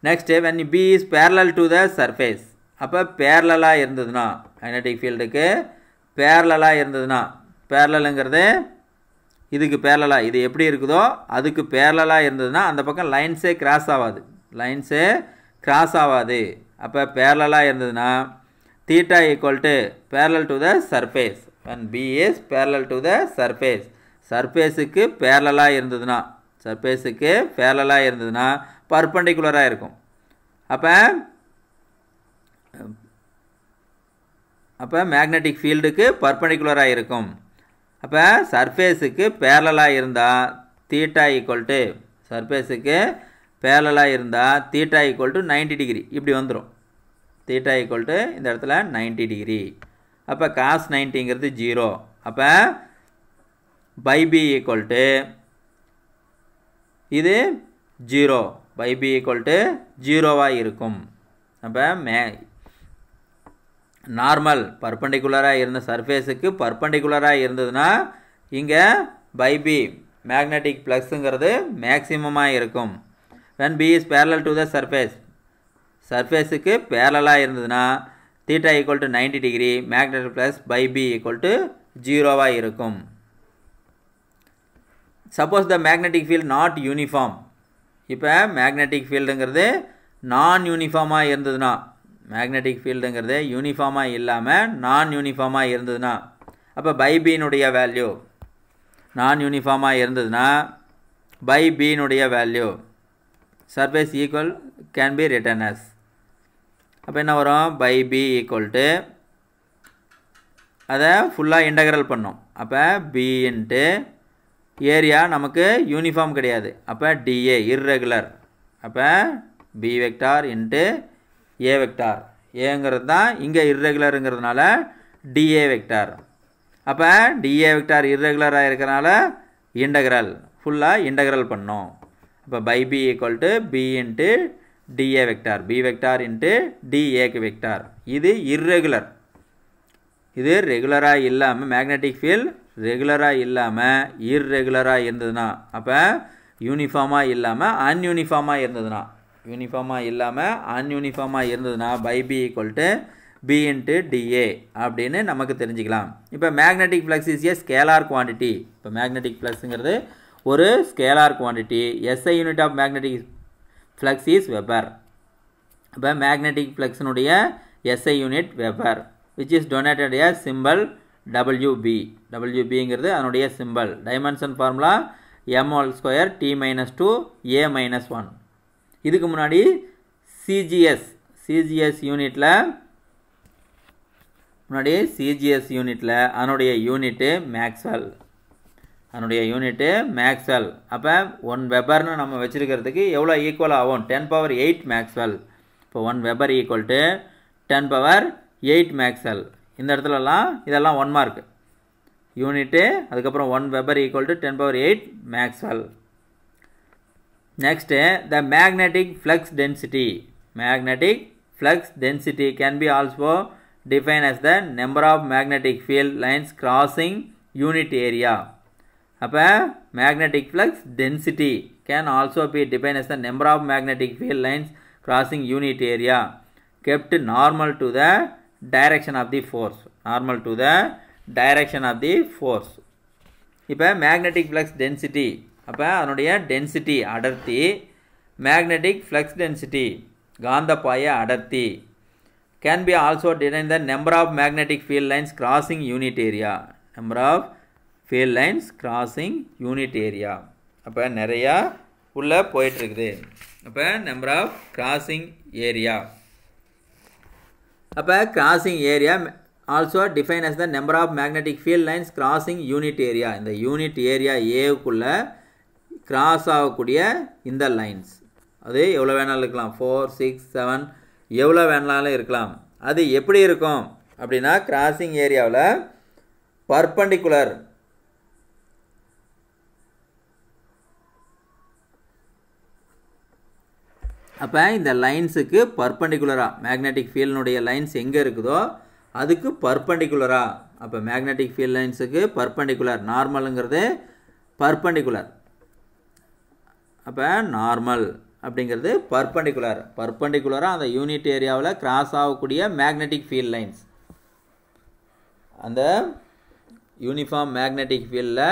next when B is parallel to the surface அப்போ பேரலாக இருந்ததுன்னா மேக்னெட்டிக் ஃபீல்டுக்கு பேரலாக இருந்ததுன்னா பேரலுங்கிறது இதுக்கு பேரலாக இது எப்படி இருக்குதோ அதுக்கு பேரலாக இருந்ததுன்னா அந்த பக்கம் லைன்ஸே கிராஸ் ஆகாது லைன்ஸே கிராஸ் ஆகாது அப்போ பேரலாக இருந்ததுன்னா theta equal to parallel to the surface when B is parallel to the surface சர்ஃபேஸுக்கு பேரலாக இருந்ததுன்னா சர்ஃபேஸுக்கு பேரலாக இருந்ததுன்னா பர்பண்டிகுலராக இருக்கும் அப்போ அப்போ மேக்னெட்டிக் ஃபீல்டுக்கு பர்பண்டிகுலராக இருக்கும் அப்போ சர்ஃபேஸுக்கு பேரலாக இருந்தால் தீட்டா ஈக்குவல் டு சர்ஃபேஸுக்கு பேரலாக இருந்தால் தீட்டா equal to 90 டிகிரி இப்படி வந்துடும் தீட்டா ஈக்குவல் டு இந்த இடத்துல நைன்ட்டி டிகிரி அப்போ காஸ் நைன்டிங்கிறது ஜீரோ அப்போ பைபி பி ஈக்குவல் டு இது zero phi B B equal to ஜீரோவாக இருக்கும் அப்போ மே நார்மல் பர்பண்டிகுலராக இருந்த சர்ஃபேஸுக்கு பர்பண்டிகுலராக இருந்ததுன்னா இங்கே பைபி மேக்னெட்டிக் ப்ளஸ்ஸுங்கிறது மேக்சிமமாக இருக்கும் when B is parallel to the surface சர்ஃபேஸுக்கு பேரலாக இருந்ததுன்னா theta equal to ninety degree magnet flux phi B equal to ஜீரோவாக இருக்கும் suppose the magnetic field not uniform இப்போ மேக்னெட்டிக் ஃபீல்டுங்கிறது நான் யூனிஃபார்மாக இருந்ததுன்னா மேக்னெட்டிக் ஃபீல்டுங்கிறது யூனிஃபார்மாக இல்லாமல் நான் யூனிஃபார்மாக இருந்ததுன்னா அப்போ பை பீனுடைய வேல்யூ நான் யூனிஃபார்மாக இருந்ததுன்னா பை பீனுடைய value surface equal can be written அப்போ என்ன வரும் பை பி ஈக்குவல் டு அதை ஃபுல்லாக இன்டகரல் பண்ணோம் அப்போ பிஇன்ட்டு ஏரியா நமக்கு யூனிஃபார்ம் கிடையாது அப்போ டிஏ இர்ரெகுலர் அப்போ B vector into A vector ஏங்கிறது தான் இங்கே இர்ரெகுலருங்கிறதுனால டிஏ வெக்டார் அப்போ டிஏ வெக்டார் இர்ரெகுலராக இருக்கிறனால இன்டகரல் ஃபுல்லாக இன்டகரல் பண்ணோம் அப்போ phi B equal to B DA vector B vector into DA vector இது irregular. இது ரெகுலராக இல்லாமல் மேக்னெட்டிக் ஃபீல்ட் ரெகுலராக இல்லாமல் இர்ரெகுலராக இருந்ததுன்னா அப்போ யூனிஃபார்மாக இல்லாமல் அன்யூனிஃபார்மாக இருந்ததுன்னா யூனிஃபார்மாக இல்லாமல் அன்யூனிஃபார்மாக இருந்ததுன்னா phi B equal to B into DA அப்படின்னு நமக்கு தெரிஞ்சுக்கலாம் இப்போ magnetic is is scalar scalar quantity இப்போ மேக்னெட்டிக் இங்கிருது, ஒரு scalar quantity SI unit of magnetic flux is weber இப்போ மேக்னெட்டிக் ஃப்ளக்ஸினுடைய SI unit weber which is denoted a symbol WB டபிள்யூபிங்கிறது அதனுடைய simple dimension formula M square T minus two A minus one இதுக்கு முன்னாடி CGS CGS யூனிட்டில் முன்னாடி CGS யூனிட்டில் அதனுடைய யூனிட்டு மேக்ஸ்வெல் அதனுடைய யூனிட்டு மேக்ஸ்வெல் அப்போ ஒன் வெபர்னு நம்ம வச்சுருக்கிறதுக்கு எவ்வளோ ஈக்குவல் ஆகும் டென் பவர் எயிட் மேக்ஸ்வெல் இப்போ one weber equal to ten power eight maxwell இந்த இடத்துலலாம் இதெல்லாம் ஒன் மார்க் யூனிட்டு அதுக்கப்புறம் one weber equal to ten power eight maxwell next the magnetic flux density magnetic flux density can be also define as the number of magnetic field lines crossing unit area magnetic flux density can also be defined as the number of magnetic field lines crossing unit area kept normal to the direction of the force. Normal to the direction of the force. If magnetic flux density, அப்பா, density அடர்த்தி, magnetic flux density, காந்தப்பாய அடர்த்தி, can be also defined as the number of magnetic field lines crossing unit area. Number of magnetic field lines crossing unit area. Field lines crossing unit area அப்போ நிறையா உள்ளே போயிட்டுருக்குது அப்போ number of crossing area அப்போ crossing area also define as the number of magnetic field lines crossing unit area இந்த unit area ஏவுக்குள்ளே cross ஆகக்கூடிய இந்த லைன்ஸ் அது எவ்வளோ வேணாலும் இருக்கலாம் ஃபோர் சிக்ஸ் செவன் எவ்வளோ வேணாலும் இருக்கலாம் அது எப்படி இருக்கும் அப்படின்னா கிராசிங் ஏரியாவில் பர்பண்டிகுலர் அப்போ இந்த லைன்ஸுக்கு பர்பண்டிகுலராக மேக்னெட்டிக் ஃபீல்டினுடைய லைன்ஸ் எங்கே இருக்குதோ அதுக்கு பர்பண்டிகுலராக அப்போ மேக்னெட்டிக் ஃபீல்ட் லைன்ஸுக்கு பர்பண்டிகுலர் நார்மலுங்கிறது பர்பண்டிகுலர் அப்போ நார்மல் அப்படிங்கிறது பர்பண்டிகுலர் பர்பண்டிகுலராக அந்த யூனிட் ஏரியாவில் கிராஸ் ஆகக்கூடிய மேக்னெட்டிக் ஃபீல்ட் லைன்ஸ் அந்த யூனிஃபார்ம் மேக்னெட்டிக் ஃபீல்டில்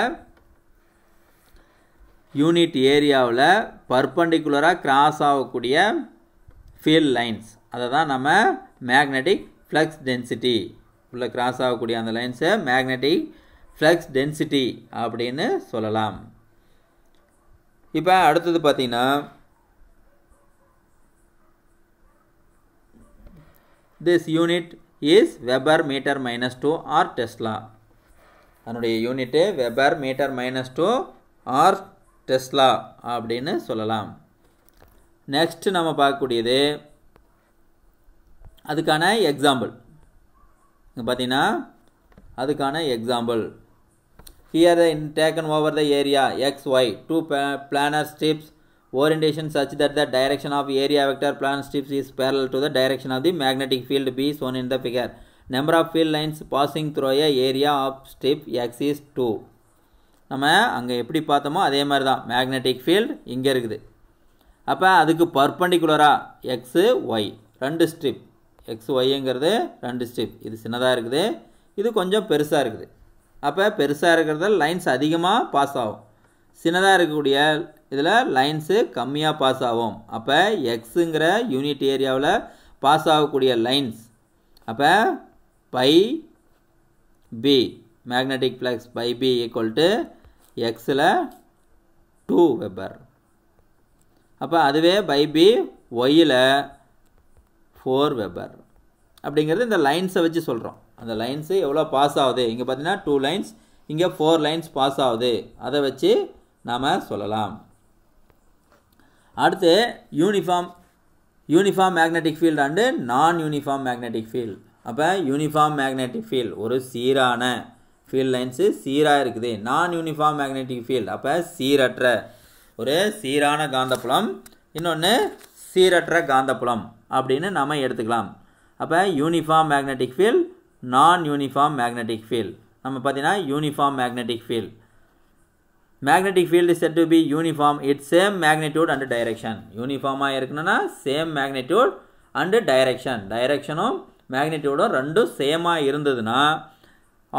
யூனிட் ஏரியாவில் பர்பண்டிகுலராக கிராஸ் ஆகக்கூடிய ஃபீல்ட் லைன்ஸ் அதை தான் நம்ம மேக்னெட்டிக் ஃப்ளக்ஸ் டென்சிட்டி உள்ள கிராஸ் ஆகக்கூடிய அந்த லைன்ஸை மேக்னெட்டிக் ஃப்ளக்ஸ் டென்சிட்டி அப்படின்னு சொல்லலாம் இப்போ அடுத்தது பார்த்திங்கன்னா this unit is weber meter minus two or tesla அதனுடைய unit weber meter minus two or tesla அப்படின்னு சொல்லலாம் நெக்ஸ்ட் நம்ம பார்க்கக்கூடியது அதுக்கான எக்ஸாம்பிள் இங்கே பார்த்தீங்கன்னா அதுக்கான example here the in taken over the area X Y two planar strips orientation சர்ச் that the direction of area vector plane strips is parallel to the direction of the magnetic field B shown in the figure number of field lines passing through area of strip X is two நம்ம அங்கே எப்படி பார்த்தோமோ அதே மாதிரி தான் magnetic field இங்கே இருக்குது அப்போ அதுக்கு பர்பண்டிகுலராக எக்ஸு ஒய் ரெண்டு ஸ்ட்ரிப் எக்ஸ் ஒய்ங்கிறது ரெண்டு ஸ்ட்ரிப் இது சின்னதாக இருக்குது இது கொஞ்சம் பெருசாக இருக்குது அப்போ பெருசாக இருக்கிறத லைன்ஸ் அதிகமாக பாஸ் ஆகும் சின்னதாக இருக்கக்கூடிய இதில் லைன்ஸு கம்மியாக பாஸ் ஆகும் அப்போ எக்ஸுங்கிற யூனிட் ஏரியாவில் பாஸ் ஆகக்கூடிய லைன்ஸ் அப்போ phi B magnetic flux phi B equal to எக்ஸில் டூ வெப்பர் அப்போ அதுவே பை பி ஒயில் ஃபோர் வெப்பர் அப்படிங்கிறது இந்த லைன்ஸை வச்சு சொல்கிறோம் அந்த லைன்ஸு எவ்வளோ பாஸ் ஆகுது இங்கே பார்த்தீங்கன்னா டூ லைன்ஸ் இங்கே ஃபோர் லைன்ஸ் பாஸ் ஆகுது அதை வச்சு நாம் சொல்லலாம் அடுத்து uniform uniform magnetic field and non uniform magnetic field அப்போ யூனிஃபார்ம் மேக்னெட்டிக் ஃபீல்டு ஒரு சீரான ஃபீல்ட் லைன்ஸு சீராக இருக்குது நான் யூனிஃபார்ம் மேக்னெட்டிக் ஃபீல்ட் அப்போ சீரற்ற ஒரு சீரான காந்தப்புலம் இன்னொன்று சீரற்ற காந்தப்புலம் அப்படின்னு நம்ம எடுத்துக்கலாம் அப்போ uniform magnetic field non uniform magnetic field நம்ம பார்த்தீங்கன்னா uniform magnetic field magnetic field said to be uniform it same magnitude and direction யூனிஃபார்மாக இருக்கணும்னா சேம் மேக்னெட்யூட் அண்டு டைரக்ஷன் டைரெக்ஷனும் மேக்னெட்யூடும் ரெண்டும் சேமாக இருந்ததுன்னா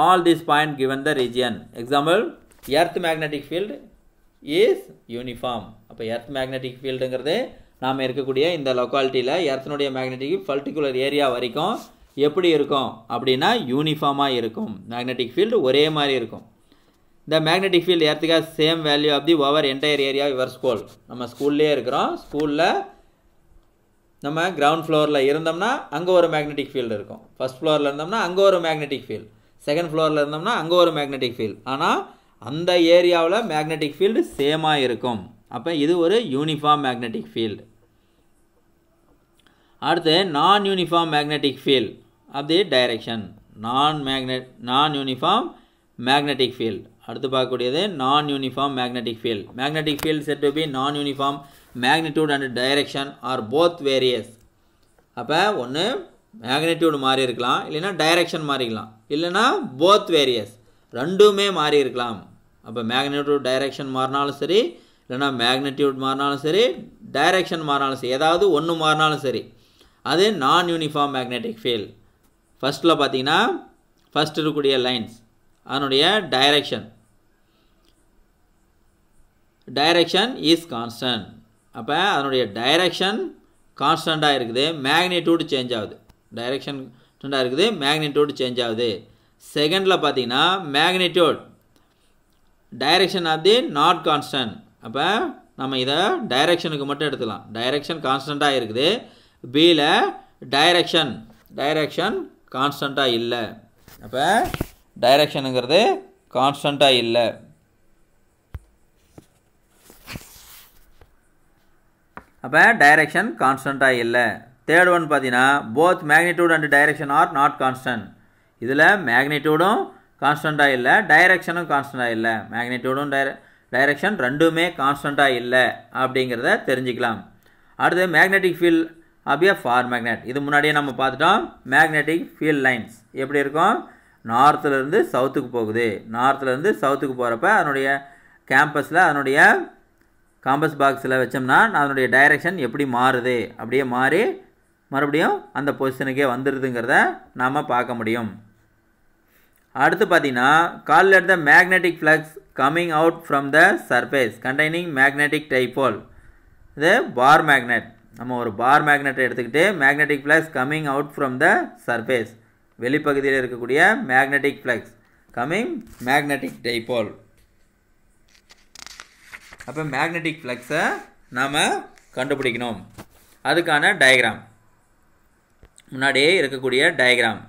all this point given the region example earth magnetic field is uniform அப்போ எர்த் மேக்னெட்டிக் ஃபீல்டுங்கிறது நாம் இருக்கக்கூடிய இந்த லொக்காலிட்டியில் எர்த்தனுடைய மேக்னெட்டிக் பர்டிகுலர் ஏரியா வரைக்கும் எப்படி இருக்கும் அப்படின்னா யூனிஃபார்மாக இருக்கும் மேக்னெட்டிக் ஃபீல்டு ஒரே மாதிரி இருக்கும் இந்த மேக்னெட்டிக் ஃபீல்டு எர்த்துக்காக same value of the over entire area your school நம்ம ஸ்கூல்லே இருக்கிறோம் ஸ்கூலில் நம்ம கிரவுண்ட் ஃப்ளோரில் இருந்தோம்னா அங்கே ஒரு மேக்னெட்டிக் ஃபீல்டு இருக்கும் ஃபஸ்ட் ஃப்ளோரில் இருந்தோம்னா அங்கே ஒரு மேக்னெட்டிக் ஃபீல்டு செகண்ட் ஃப்ளோரில் இருந்தோம்னா அங்கே ஒரு மேக்னெட்டிக் ஃபீல்டு ஆனால் அந்த ஏரியாவில் மேக்னெட்டிக் ஃபீல்டு சேமாக இருக்கும் அப்போ இது ஒரு யூனிஃபார்ம் மேக்னெட்டிக் ஃபீல்டு அடுத்து நான் யூனிஃபார்ம் மேக்னெட்டிக் ஃபீல்டு அப்படி the direction non magnet non uniform magnetic field அடுத்து பார்க்கக்கூடியது non uniform magnetic field magnetic field said to be non uniform magnitude and direction or both various அப்போ ஒன்று magnitude மாறி இருக்கலாம் இல்லைன்னா டைரக்ஷன் மாறிக்கலாம் இல்லைன்னா போத் வேரியஸ் ரெண்டுமே மாறி இருக்கலாம் அப்போ மேக்னெட்டியூட் டைரெக்ஷன் மாறினாலும் சரி இல்லைனா மேக்னெட்டியூட் மாறினாலும் சரி டைரக்ஷன் மாறினாலும் சரி ஏதாவது ஒன்று மாறினாலும் சரி அது நான் யூனிஃபார்ம் மேக்னெட்டிக் ஃபீல் ஃபஸ்ட்டில் பார்த்தீங்கன்னா ஃபஸ்ட் இருக்கக்கூடிய லைன்ஸ் அதனுடைய டைரெக்ஷன் டைரக்ஷன் இஸ் கான்ஸ்டன்ட் அப்போ அதனுடைய டைரக்ஷன் கான்ஸ்டண்ட்டாக இருக்குது மேக்னெட்டியூடு சேஞ்ச் ஆகுது டைரக்ஷன் ட்ரெண்டாக இருக்குது மேக்னெட்டோடு சேஞ்ச் ஆகுது செகண்டில் பார்த்தீங்கன்னா magnitude direction of the not constant அப்போ நம்ம இதை டைரக்ஷனுக்கு மட்டும் எடுத்துக்கலாம் டைரக்ஷன் கான்ஸ்டண்ட்டாக இருக்குது பியில் டைரக்ஷன் டைரெக்ஷன் கான்ஸ்டண்ட்டாக இல்லை அப்போ டைரெக்ஷனுங்கிறது கான்ஸ்டண்ட்டாக இல்லை அப்போ டைரக்ஷன் கான்ஸ்டண்ட்டாக இல்லை தேர்ட் ஒன் பார்த்தீங்கன்னா both magnitude and direction are not constant இதில் மேக்னிடியூடும் கான்ஸ்டண்ட்டாக இல்லை டைரக்ஷனும் கான்ஸ்டண்ட்டாக இல்லை மேக்னிடியூடும் டைர டைரெக்ஷன் ரெண்டுமே கான்ஸ்டண்ட்டாக இல்லை அப்படிங்கிறத தெரிஞ்சுக்கலாம் அடுத்து மேக்னெட்டிக் ஃபீல்ட் அப்படியே ஃபார் மேக்னெட் இது முன்னாடியே நம்ம பார்த்துட்டோம் மேக்னெட்டிக் ஃபீல்ட் லைன்ஸ் எப்படி இருக்கும் நார்த்துலேருந்து சவுத்துக்கு போகுது நார்த்துலேருந்து சவுத்துக்கு போகிறப்ப அதனுடைய கேம்பஸில் அதனுடைய காம்பஸ் பாக்ஸில் வச்சோம்னா அதனுடைய டைரெக்ஷன் எப்படி மாறுது அப்படியே மாறி மறுபடியும் அந்த பொசிஷனுக்கே வந்துடுதுங்கிறத நாம் பார்க்க முடியும் அடுத்து பார்த்தீங்கன்னா காலில் எடுத்த magnetic flux coming out from the surface containing magnetic dipole இது பார் மேக்னெட் நம்ம ஒரு பார் மேக்னெட்டை எடுத்துக்கிட்டு magnetic flux coming out from the surface வெளிப்பகுதியில் இருக்கக்கூடிய magnetic flux coming magnetic dipole அப்போ மேக்னெட்டிக் ஃப்ளக்ஸை நாம் கண்டுபிடிக்கணும் அதுக்கான டயக்ராம் முன்னாடியே இருக்கக்கூடிய டயக்ராம்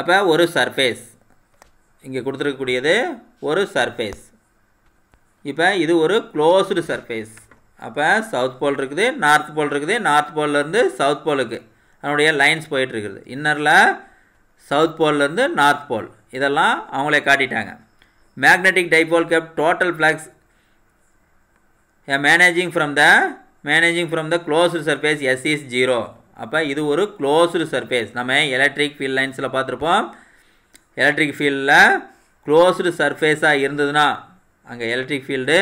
அப்போ ஒரு சர்ஃபேஸ் இங்கே கொடுத்துருக்கக்கூடியது ஒரு சர்ஃபேஸ் இப்போ இது ஒரு க்ளோஸ்டு சர்ஃபேஸ் அப்போ சவுத் போல் இருக்குது நார்த் போல் இருக்குது நார்த் போல்லேருந்து சவுத் போலுக்கு அதனுடைய லைன்ஸ் போயிட்டுருக்குது இன்னரில் சவுத் போல்லேருந்து நார்த் போல் இதெல்லாம் அவங்களே காட்டிட்டாங்க magnetic dipole kept total flux emerging from the emerging from the closed surface S is zero அப்போ இது ஒரு க்ளோஸ்டு சர்ஃபேஸ் நம்ம எலக்ட்ரிக் ஃபீல்ட் லைன்ஸில் பார்த்துருப்போம் எலக்ட்ரிக் ஃபீல்டில் க்ளோஸ்டு சர்ஃபேஸாக இருந்ததுன்னா அங்கே எலக்ட்ரிக் ஃபீல்டு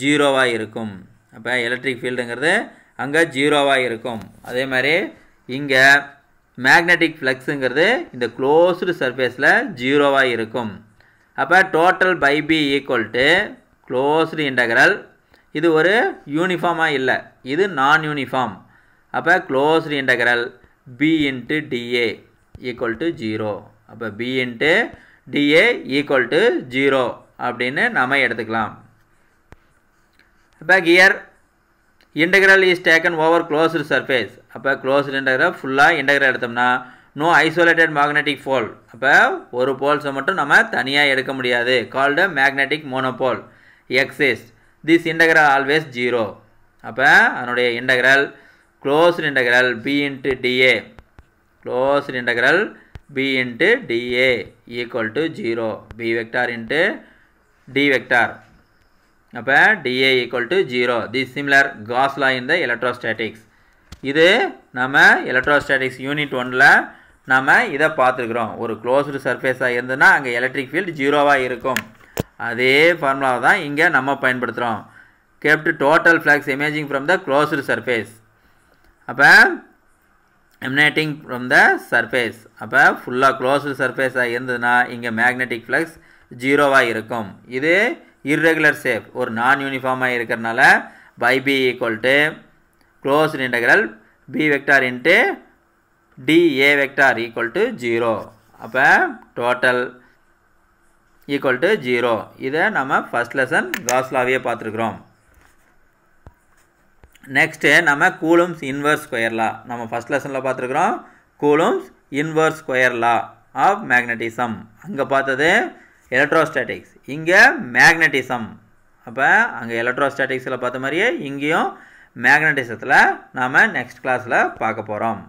ஜீரோவாக இருக்கும் அப்போ எலக்ட்ரிக் ஃபீல்டுங்கிறது அங்கே ஜீரோவாக இருக்கும் அதே மாதிரி இங்கே மேக்னெட்டிக் ஃப்ளக்ஸுங்கிறது இந்த க்ளோஸ்டு சர்ஃபேஸில் ஜீரோவாக இருக்கும் அப்போ total phi B equal to closed integral இது ஒரு யூனிஃபார்மாக இல்லை இது நான் யூனிஃபார்ம் அப்போ closed integral B into DA equal to zero அப்போ B into DA equal to zero அப்படின்னு நம்ம எடுத்துக்கலாம் அப்போ here integral is taken over closed surface அப்போ க்ளோஸ்டு இன்டகிரல் ஃபுல்லாக இன்டகிரல் எடுத்தோம்னா நோ ஐசோலேட்டட் மேக்னெட்டிக் போல் அப்போ ஒரு போல்ஸை மட்டும் நம்ம தனியாக எடுக்க முடியாது called magnetic monopole exists this integral always zero அப்போ அதனுடைய integral closed integral b into dA closed integral b into dA equal to 0 b vector into d vector அப்போ dA equal to 0 this similar Gauss law in the electrostatics இது நம்ம electrostatics unit 1ல நம்ம இதை பார்த்திருக்கிறோம் ஒரு closed closed சர்ஃபேஸாக அங்க electric field 0 வா இருக்கும் அதே ஃபார்முலாவை தான் இங்கே நம்ம பயன்படுத்திரும் kept total flux emerging from the closed surface அப்போ எம்னேட்டிங் ஃப்ரம் த சர்ஃபேஸ் அப்போ ஃபுல்லாக க்ளோஸ்டு சர்ஃபேஸாக இருந்ததுன்னா இங்கே மேக்னெட்டிக் ஃப்ளக்ஸ் ஜீரோவாக இருக்கும் இது இர்ரெகுலர் ஷேப் ஒரு நான் யூனிஃபார்மாக இருக்கிறனால phi B equal to closed integral B vector into DA vector equal to zero அப்போ டோட்டல் ஈக்குவல் டு ஜீரோ இதை நம்ம ஃபஸ்ட் லெசன் காஸ்லாவே பார்த்துருக்குறோம் நெக்ஸ்ட்டு நம்ம கூலம்ஸ் இன்வர்ஸ் லா நம்ம ஃபஸ்ட் லெசனில் பார்த்துருக்குறோம் Coulomb's inverse law of magnetism அங்கே பார்த்தது எலக்ட்ரோஸ்டாட்டிக்ஸ் இங்கே மேக்னட்டிசம் அப்போ அங்கே எலக்ட்ரோஸ்டாட்டிக்ஸில் பார்த்த மாதிரியே இங்கேயும் மேக்னட்டிசத்தில் நாம் நெக்ஸ்ட் கிளாஸில் பார்க்க போகிறோம்